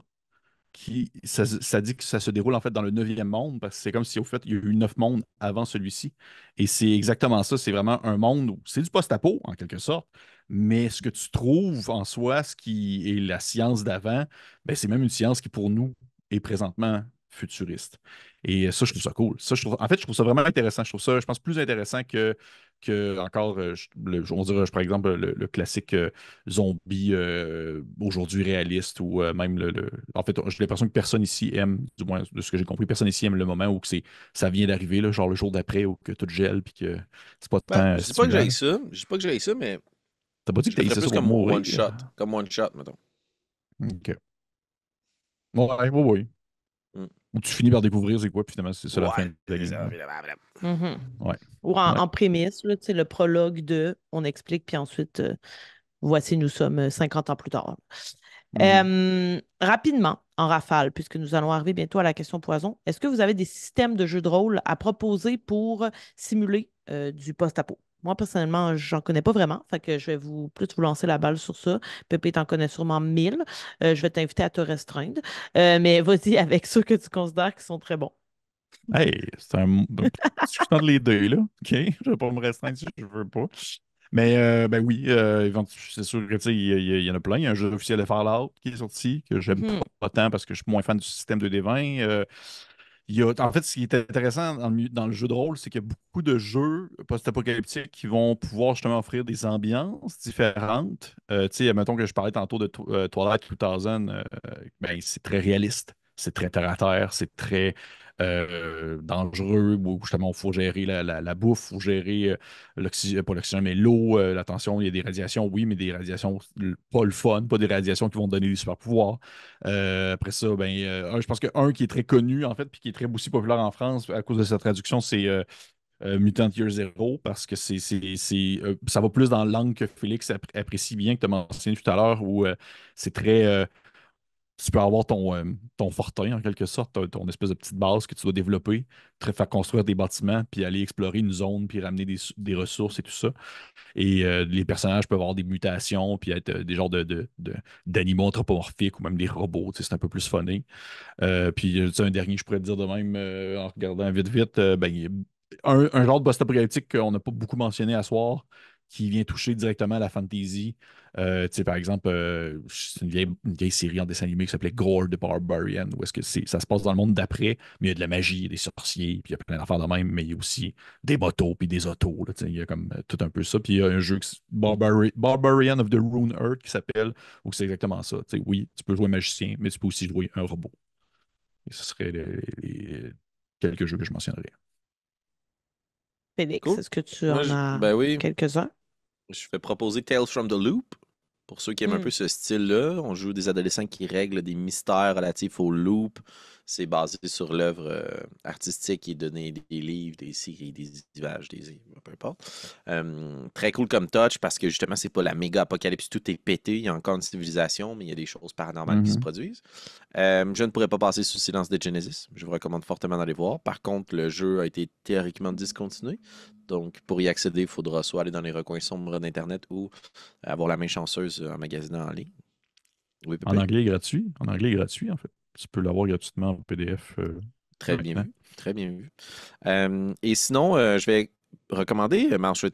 S3: qui ça, dit que ça se déroule en fait dans le neuvième monde, parce que c'est comme si au fait il y a eu neuf mondes avant celui-ci. Et c'est exactement ça, c'est vraiment un monde où c'est du post-apo en quelque sorte, mais ce que tu trouves en soi, ce qui est la science d'avant, ben, c'est même une science qui pour nous est présentement futuriste. Et ça, je trouve ça cool. Ça, je trouve... en fait, je trouve ça vraiment intéressant. Je trouve ça, je pense, plus intéressant que que encore, euh, on dirait, par exemple, le, classique euh, zombie euh, aujourd'hui réaliste ou même le, En fait, j'ai l'impression que personne ici aime, du moins de ce que j'ai compris, personne ici aime le moment où ça vient d'arriver, genre le jour d'après, ou que tout gèle, puis que c'est pas de ben, temps. Je pas que j'aille
S2: ça, je dis pas que j'aille ça, mais.
S3: T'as pas dit que t'ailles ça comme one shot,
S2: comme one shot, mettons.
S3: Ok. Bon, Ouais, bon, oui où tu finis par découvrir c'est quoi, finalement, c'est ça la fin de la mm-hmm.
S1: Ou en, prémisse, le prologue de on explique, puis ensuite, euh, voici, nous sommes 50 euh, ans plus tard. Mm-hmm. rapidement, en rafale, puisque nous allons arriver bientôt à la question poison, est-ce que vous avez des systèmes de jeux de rôle à proposer pour simuler euh, du post-apo? Moi, personnellement, j'en connais pas vraiment. Fait que je vais vous plus vous lancer la balle sur ça. Pépé, t'en connais sûrement mille. Euh, je vais t'inviter à te restreindre. Euh, mais vas-y avec ceux que tu considères qui sont très bons. Hey,
S3: c'est un. je de les deux, là. OK?
S1: Je vais pas me restreindre si
S3: je veux pas. Mais euh, ben oui, c'est sûr que il y, en a plein. Il y a un jeu officiel de Fallout qui est sorti, que j'aime hmm. pas tant parce que je suis moins fan du système de D20 en ah. fait, ce qui est intéressant dans le, jeu de rôle, c'est qu'il y a beaucoup de jeux post-apocalyptiques qui vont pouvoir justement offrir des ambiances différentes. Euh, tu sais, mettons que je parlais tantôt de euh, Twilight 2000, euh, ben, c'est très réaliste, c'est très terre à terre, c'est très euh, dangereux où justement il faut gérer la, bouffe, il faut gérer euh, l'oxygène, pas l'oxygène, mais l'eau, euh, la tension il y a des radiations, oui, mais des radiations pas le fun, pas des radiations qui vont donner des super pouvoir après ça, ben, je pense qu'un qui est très connu en fait, puis qui est très aussi populaire en France à cause de sa traduction, c'est. Mutant Year Zero parce que c'est, ça va plus dans langue que Félix apprécie bien, que tu as mentionné tout à l'heure, où c'est très tu peux avoir ton, euh, ton fortin, en quelque sorte, ton, espèce de petite base que tu dois développer, te faire construire des bâtiments, puis aller explorer une zone, puis ramener des, ressources et tout ça. Et euh, les personnages peuvent avoir des mutations, puis être euh, des genres d'animaux de, d'animaux anthropomorphiques ou même des robots, c'est un peu plus funné. puis, un dernier, je pourrais te dire de même, en regardant vite, vite, ben, un, genre de boss apocalyptique qu'on n'a pas beaucoup mentionné à soir, qui vient toucher directement à la fantasy. Euh, par exemple, euh, c'est une vieille, série en dessin animé qui s'appelait Gore the Barbarian, où est-ce que c'est, ça se passe dans le monde d'après, mais il y a de la magie, des sorciers, puis il y a plein d'affaires de même, mais il y a aussi des bateaux, puis des autos. il y a comme euh, tout un peu ça. Puis il y a un jeu, Barbarian of the Rune Earth, qui s'appelle, où c'est exactement ça. oui, tu peux jouer magicien, mais tu peux aussi jouer un robot. Et ce serait les, quelques jeux que je mentionnerais.
S1: Félix, est-ce que tu en as ben quelques-uns?
S2: Je vais proposer Tales from the Loop. Pour ceux qui aiment un hmm. peu ce style-là, on joue des adolescents qui règlent des mystères relatifs au loop, c'est basé sur l'œuvre euh, artistique et donner des livres, des séries, des images, des peu importe. très cool comme touch parce que justement, c'est pas la méga apocalypse, tout est pété, il y a encore une civilisation, mais il y a des choses paranormales qui se mm-hmm. produisent. je ne pourrais pas passer sous silence de Genesis. Je vous recommande fortement d'aller voir. Par contre, le jeu a été théoriquement discontinué. Donc, pour y accéder, il faudra soit aller dans les recoins sombres d'Internet ou avoir la main chanceuse en magasinant en ligne.
S3: en anglais gratuit. En anglais gratuit, en fait tu peux l'avoir gratuitement en PDF. Euh,
S2: très bien vu. Très bien vu. Euh, et sinon, euh, je vais recommander Mouse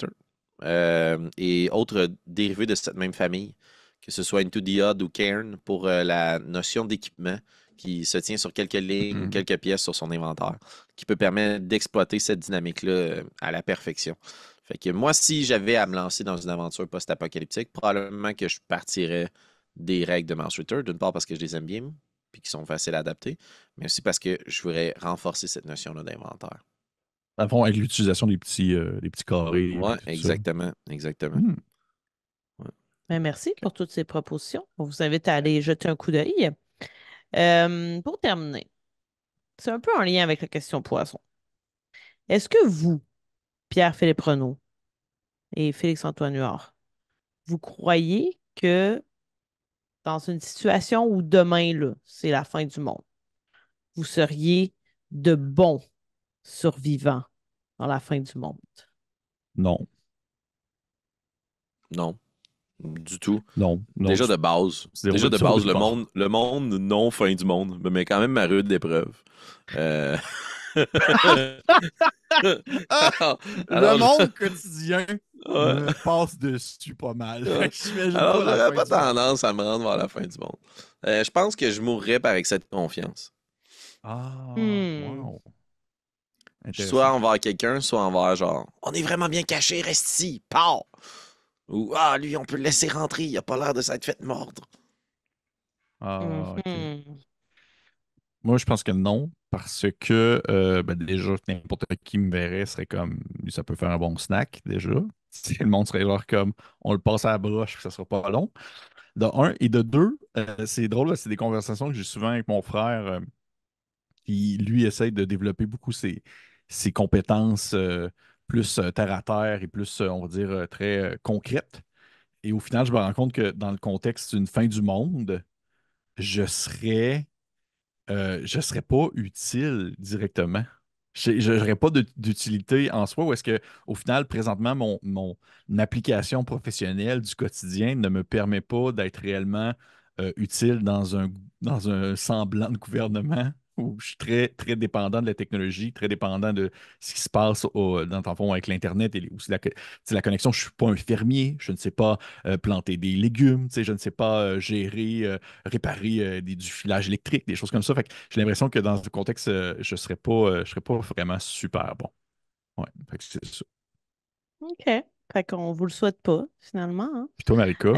S2: et autres dérivés de cette même famille, que ce soit Into the Odd ou Cairn, pour la notion d'équipement qui se tient sur quelques lignes, mhm. quelques pièces sur son inventaire, qui peut permettre d'exploiter cette dynamique-là à la perfection. Fait que moi, si j'avais à me lancer dans une aventure post-apocalyptique, probablement que je partirais des règles de Mouse d'une part parce que je les aime bien, puis qui sont faciles à adapter, mais aussi parce que je voudrais renforcer cette notion-là d'inventaire.
S3: À fond, avec l'utilisation des petits, euh, petits carrés. Oui,
S2: exactement. Exactement. Hmm.
S1: Ben, merci pour toutes ces propositions. On vous invite à aller jeter un coup d'œil. pour terminer, c'est un peu en lien avec la question poisson. Est-ce que vous, Pierre-Philippe Renaud et Félix-Antoine Huard, vous croyez que dans une situation où demain, c'est la fin du monde, vous seriez de bons survivants dans la fin du monde?
S2: Non. Non. Du tout. Non. Déjà de base. Déjà de base, le monde, le monde non fin du monde, mais quand même ma rude épreuve. Euh...
S3: le monde quotidien passe dessus pas mal. alors, j'aurais pas, tendance
S2: à me rendre vers la fin du monde. Euh, je pense que je mourrais par excès de confiance. Ah, hmm. Soit envers quelqu'un, soit envers genre, on est vraiment bien caché, reste ici, pars. Ou, ah, lui, on peut le laisser rentrer, il a pas l'air de s'être fait mordre.
S3: Ah, hmm. Moi, je pense que non, parce que euh, ben, déjà, n'importe qui me verrait serait comme ça peut faire un bon snack déjà. Si le monde serait genre comme on le passe à la broche, ça sera pas long. De un, et de deux, euh, c'est drôle, c'est des conversations que j'ai souvent avec mon frère euh, qui, lui, essaye de développer beaucoup ses compétences plus terre à terre et plus, on va dire, très concrètes. Et au final, je me rends compte que dans le contexte d'une fin du monde, je serais euh, je ne serais pas utile directement. Je n'aurais pas d'utilité en soi ou est-ce qu'au final, présentement, mon, application professionnelle du quotidien ne me permet pas d'être réellement euh, utile dans un semblant de gouvernement où je suis très, très dépendant de la technologie, très dépendant de ce qui se passe dans ton fond avec l'Internet et la, connexion. Je ne suis pas un fermier, je ne sais pas euh, planter des légumes, je ne sais pas euh, gérer, euh, réparer du filage électrique, des choses comme ça. j'ai l'impression que dans ce contexte, je ne serais, pas, pas vraiment super bon. Ouais,
S1: OK. Fait qu'on vous le souhaite pas, finalement. Hein. Puis toi, Marika?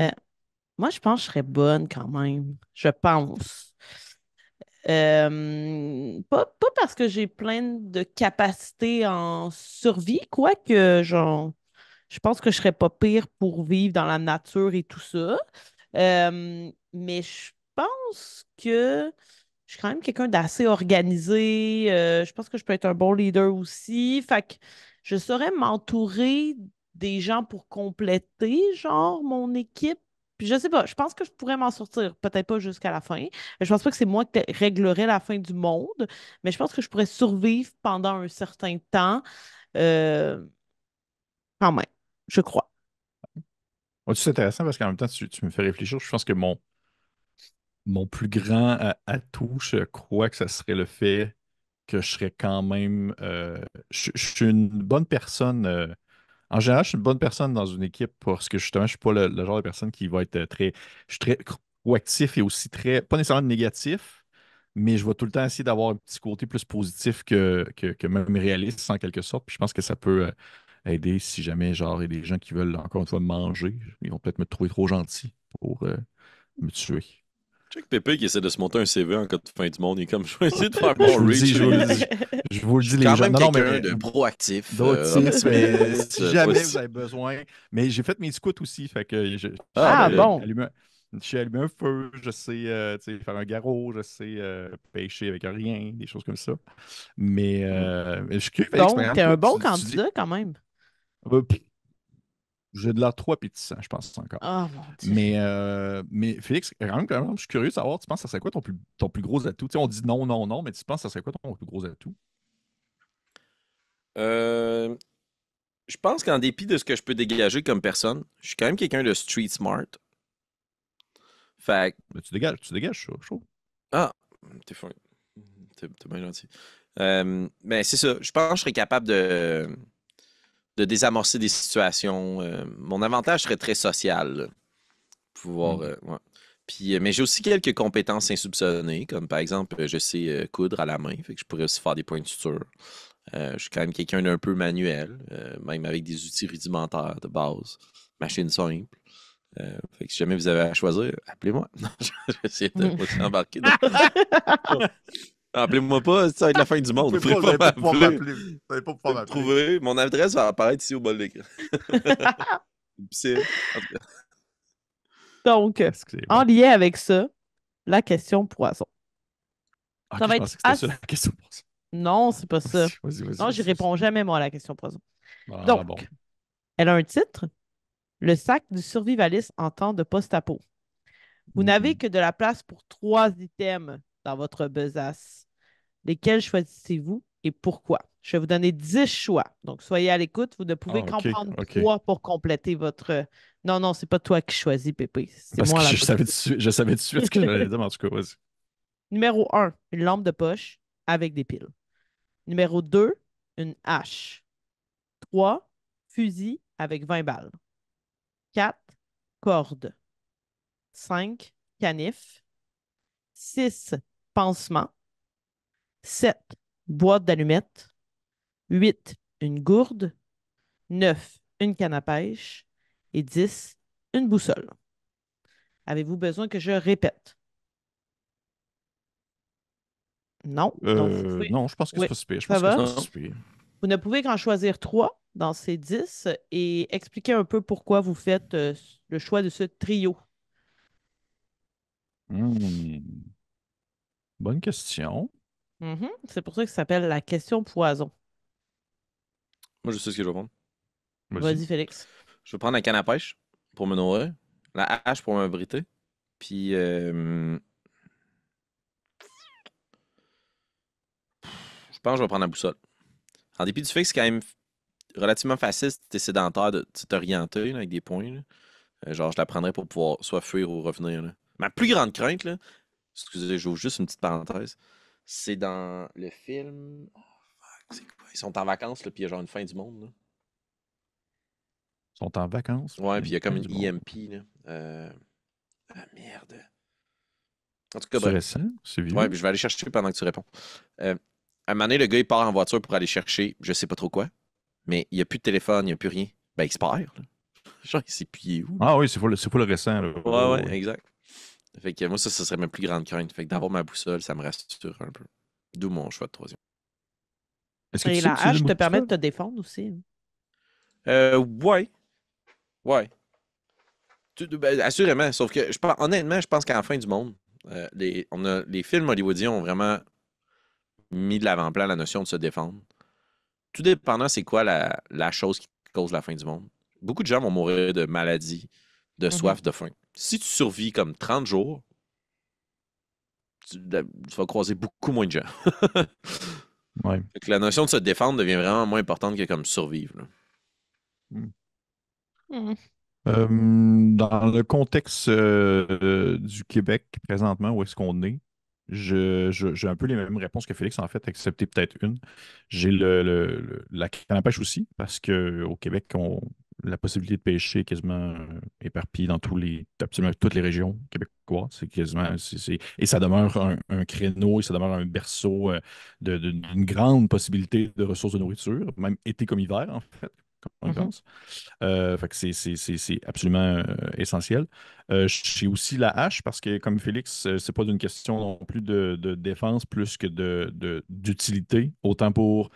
S1: moi, je pense que je serais bonne quand même. Je pense. Euh, pas, parce que j'ai plein de capacités en survie, quoique genre, je pense que je serais pas pire pour vivre dans la nature et tout ça. Euh, mais je pense que je suis quand même quelqu'un d'assez organisé. Euh, je pense que je peux être un bon leader aussi. Fait je saurais m'entourer des gens pour compléter, genre, mon équipe puis je sais pas, je pense que je pourrais m'en sortir, peut-être pas jusqu'à la fin. Je pense pas que c'est moi qui réglerais la fin du monde, mais je pense que je pourrais survivre pendant un certain temps euh, quand même, je crois.
S3: c'est intéressant parce qu'en même temps, tu, me fais réfléchir. Je pense que mon, mon plus grand atout, je crois que ça serait le fait que je serais quand même. Euh, je, suis une bonne personne. Euh, en général, je suis une bonne personne dans une équipe parce que justement, je ne suis pas le, genre de personne qui va être euh, très. Je très proactif et aussi très. Pas nécessairement négatif, mais je vais tout le temps essayer d'avoir un petit côté plus positif que, que, même réaliste en quelque sorte. je pense que ça peut euh, aider si jamais, genre, il y a des gens qui veulent encore une fois manger. Ils vont peut-être me trouver trop gentil pour euh, me tuer.
S2: Pépé qui essaie de se monter un CV en cas de fin du monde, il est comme je vais essayer de faire mon Je vous le dis, je vous dis, les gens. Même non, mais de proactif. Euh, mais si euh, jamais vous avez
S3: besoin. Mais j'ai fait mes scouts aussi, fait que je, ah, bon. suis allumé un feu, je sais euh, faire un garrot, je sais pêcher avec rien, des choses comme ça. Mais je suis Donc, t'es un bon candidat quand même j'ai de la 3 appétissant, je pense encore. Ah, mais, euh, mais Félix, quand même, je suis curieux de savoir, tu penses que ça quoi ton plus, gros atout? Tu sais, on dit non, non, non, mais tu penses que ça quoi ton plus gros atout?
S2: Euh, je pense qu'en dépit de ce que je peux dégager comme personne, je suis quand même quelqu'un de street smart. Fait tu dégages, tu dégages, chaud. Ah, t'es fou. T'es, bien gentil. Euh, mais c'est ça. Je pense que je serais capable de de désamorcer des situations. Euh, mon avantage serait très social. Pouvoir. Mm. Euh, Puis, euh, mais j'ai aussi quelques compétences insoupçonnées, comme par exemple, je sais coudre à la main, fait que je pourrais aussi faire des points de suture. je suis quand même quelqu'un d'un peu manuel, même avec des outils rudimentaires de base, machine simple. si jamais vous avez à choisir, appelez-moi. je de vous mm. embarquer. Appelez-moi pas, ça va être la fin du monde. Vous pouvez pas, pas m'appeler. Vous Mon adresse va apparaître ici au bol d'écran.
S1: Donc, en lien avec ça, la question poison. Ah, ça va être ça, la question poison. Non, c'est pas ça. Non, je ne réponds jamais moi à la question poison. Ah, Donc, elle a un titre Le sac du survivaliste en temps de post-apo. Vous mm-hmm. n'avez que de la place pour trois items dans votre besace. Lesquels choisissez-vous et pourquoi? Je vais vous donner 10 choix. Donc, soyez à l'écoute. Vous ne pouvez comprendre ah, okay, pour compléter votre. Non, non, c'est pas toi qui choisis, Pépé. C'est moi je, savais de suite ce que j'allais dire, mais en tout cas, vas-y. Numéro 1, une lampe de poche avec des piles. Numéro 2, une hache. 3, fusil avec 20 balles. 4, corde. 5, canif. 6, pansement. 7. Boîte d'allumettes. 8. Une gourde. 9. Une canne à pêche. Et 10. Une boussole. Avez-vous besoin que je répète? Non. Euh, non, je pense que c'est pas Je Vous ne pouvez qu'en choisir trois dans ces dix et expliquer un peu pourquoi vous faites euh, le choix de ce trio.
S3: Hmm. Bonne question.
S1: Mmh c'est pour ça que ça s'appelle la question poison.
S2: Moi, je sais ce que je vais prendre.
S1: Vas-y, Félix.
S2: Je vais prendre la canne à pêche pour me nourrir, la hache pour m'abriter, puis. Euh, je pense que je vais prendre la boussole. En dépit du fait que c'est quand même relativement facile, t'es sédentaire, de t'orienter avec des points. Euh, genre, je la prendrais pour pouvoir soit fuir ou revenir. Ma plus grande crainte, là, excusez, j'ouvre juste une petite parenthèse. C'est dans le film. Oh, quoi? Ils sont en vacances, là, puis il y a genre une fin du monde. Là. Ils sont en vacances? Ouais, puis il y a comme une EMP. E là. Euh... Ah merde. En tout cas, C'est récent? C'est vieux? Ouais, puis je vais aller chercher pendant que tu réponds. Euh, à un moment donné, le gars, il part en voiture pour aller chercher je sais pas trop quoi, mais il n'y a plus de téléphone, il n'y a plus rien. Ben, il se perd. Genre, il s'est où. Ah oui, c'est pour, le, le récent. Là. ouais, ouais, exact. Fait que moi, ça, ça serait ma plus grande crainte. Fait que d'avoir ma boussole, ça me rassure un peu. D'où mon choix de troisième. Que la hache te permet
S1: de te défendre aussi. Oui.
S2: Hein? Euh, ben, assurément. Sauf que, honnêtement, je pense qu'à la fin du monde, euh, les, on les films hollywoodiens ont vraiment mis de l'avant-plan la notion de se défendre. Tout dépendant, c'est quoi la, la chose qui cause la fin du monde. Beaucoup de gens vont mourir de maladies, de mm-hmm. soif, de faim. Si tu survis comme 30 jours, tu, vas croiser beaucoup moins de gens. la notion de se défendre devient vraiment moins importante que comme survivre. Mm.
S3: Mm. Euh, dans le contexte euh, du Québec présentement, où est-ce qu'on est, j'ai un peu les mêmes réponses que Félix, en fait, excepté peut-être une. J'ai le, la canne à pêche aussi, parce qu'au Québec, on, la possibilité de pêcher est quasiment euh, éparpillée dans tous les, absolument toutes les régions québécoises. C'est quasiment, et ça demeure un, créneau et ça demeure un berceau euh, d'une grande possibilité de ressources de nourriture, même été comme hiver, en fait. Mm -hmm. euh, c'est absolument euh, essentiel. Euh, J'ai aussi la hache parce que, comme Félix, c'est pas une question non plus de, défense plus que d'utilité, de, autant pour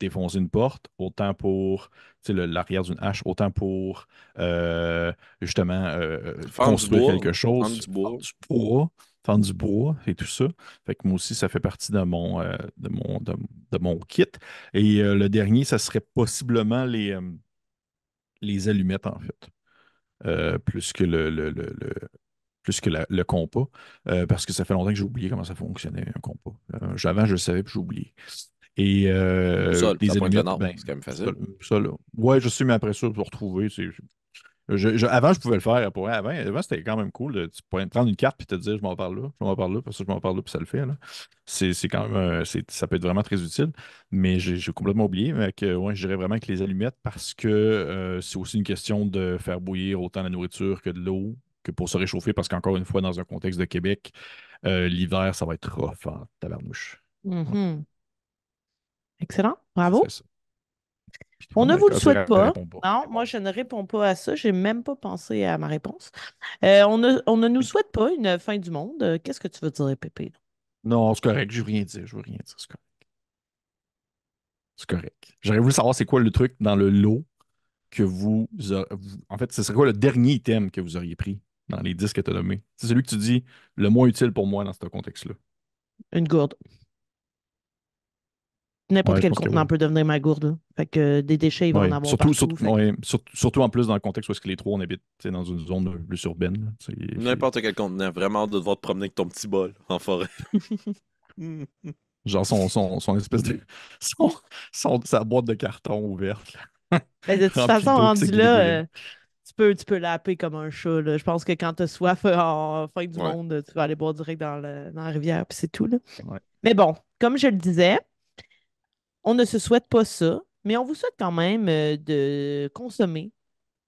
S3: défoncer une porte, autant pour l'arrière d'une hache, autant pour euh, justement euh, euh, construire quelque chose, Fendre du bois, du bois et tout ça. Fait que moi aussi, ça fait partie de mon, de mon, de, mon kit. Et le dernier, ça serait possiblement les, les allumettes, en fait, plus que le, le, plus que le compas, parce que ça fait longtemps que j'ai oublié comment ça fonctionnait un compas. avant, je le savais, puis j'ai oublié. Et euh, les ben, c'est quand même facile. Oui, ouais, je suis mais après ça, pour trouver. avant, je pouvais le faire. avant, c'était quand même cool. De, tu prendre une carte et te dire je m'en parle là, je m'en parle là, parce que je m'en parle là, puis ça le fait. C'est, quand même, euh, ça peut être vraiment très utile. Mais j'ai, complètement oublié. que, ouais, je dirais vraiment que les allumettes, parce que euh, c'est aussi une question de faire bouillir autant la nourriture que de l'eau, que pour se réchauffer, parce qu'encore une fois, dans un contexte de Québec, euh, l'hiver, ça va être trop fort, hein, tabarnouche.
S1: Mm Excellent. Bravo. On ne vous le souhaite pas. Non, moi, je ne réponds pas à ça. Je n'ai même pas pensé à ma réponse. Euh, on, ne, nous souhaite pas une fin du monde. Euh, qu'est-ce que tu veux dire, Pépé?
S3: Non, c'est correct. Je veux rien dire. Je veux rien dire. C'est correct. C'est correct. J'aurais voulu savoir c'est quoi le truc dans le lot que vous, En fait, ce serait quoi le dernier item que vous auriez pris dans les disques que tu as nommés? C'est celui que tu dis le moins utile pour moi dans ce contexte-là.
S1: Une gourde. N'importe quel contenant peut devenir ma gourde. Hein. Fait que euh, des déchets, ils vont en avoir surtout, partout,
S3: surtout, surtout, en plus dans le contexte où est-ce que les trois, on habite dans une zone plus urbaine.
S2: N'importe quel contenant. Vraiment de devoir te promener avec ton petit bol en forêt.
S3: Genre son, son, son, espèce de... Son, sa boîte de carton ouverte. Ben, de toute façon,
S1: rendu là... Euh, tu peux, tu peux laper comme un chat. Je pense que quand tu as soif euh, en fin du monde, tu vas aller boire direct dans, dans la rivière, puis c'est tout. Mais bon, comme je le disais, on ne se souhaite pas ça, mais on vous souhaite quand même euh, de consommer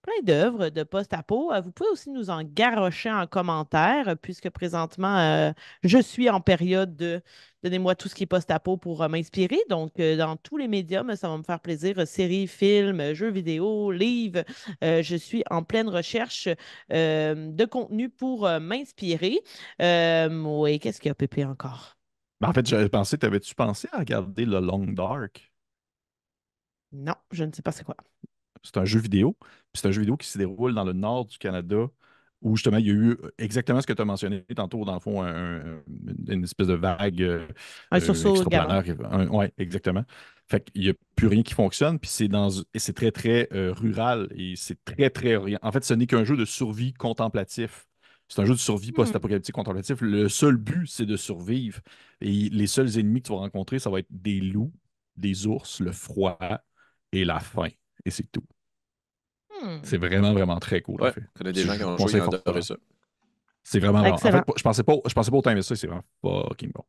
S1: plein d'œuvres de post-apo. Euh, vous pouvez aussi nous en garrocher en commentaire, euh, puisque présentement, je suis en période de donnez-moi tout ce qui est post-apo pour m'inspirer. Donc, dans tous les médias ça va me faire plaisir. Séries, films, jeux vidéo, livres. je suis en pleine recherche de contenu pour m'inspirer. oui, qu'est-ce qu'il y a, Pépé, encore?
S3: Ben, en fait, j'avais pensé, t'avais-tu pensé à regarder le Long
S1: Dark? Non, je ne sais pas c'est quoi.
S3: C'est un jeu vidéo. C'est un jeu vidéo qui se déroule dans le nord du Canada où justement il y a eu exactement ce que tu as mentionné tantôt, dans le fond, une espèce de vague. un euh, sursaut Oui, exactement. Fait qu'il n'y a plus rien qui fonctionne, puis c'est dans et c'est très, très euh, rural et c'est très, très. En fait, ce n'est qu'un jeu de survie contemplatif. C'est un jeu de survie hmm. post-apocalyptique contemplatif. Le seul but, c'est de survivre. Et les seuls ennemis que tu vas rencontrer, ça va être des loups, des ours, le froid et la faim. Et c'est tout. Hmm. C'est vraiment, vraiment très cool. des gens qui ont joué ça. C'est vraiment, vraiment. En je pensais pas, je pensais pas autant mais ça, c'est vraiment fucking bon.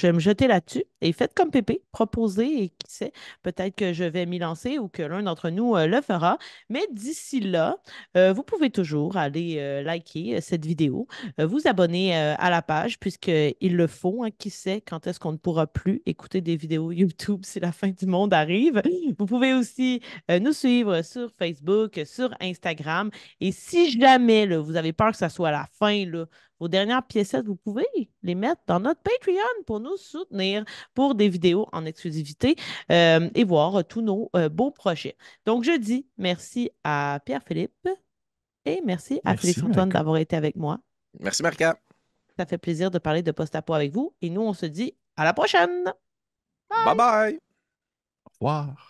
S1: Je vais me jeter là-dessus et faites comme Pépé, proposez et qui sait, peut-être que je vais m'y lancer ou que l'un d'entre nous euh, le fera. Mais d'ici là, euh, vous pouvez toujours aller euh, liker cette vidéo, vous abonner à la page puisqu'il le faut. Hein, qui sait quand est-ce qu'on ne pourra plus écouter des vidéos YouTube si la fin du monde arrive. Vous pouvez aussi nous suivre sur Facebook, sur Instagram. Et si jamais vous avez peur que ça soit la fin, là, vos dernières pièces, vous pouvez les mettre dans notre Patreon pour nous soutenir pour des vidéos en exclusivité euh, et voir tous nos euh, beaux projets. Donc, je dis merci à Pierre-Philippe et merci à Félix-Antoine d'avoir été avec moi. Merci, Marca. Ça fait plaisir de parler de post-apo avec vous et nous, on se dit à la prochaine. bye. bye. Au revoir.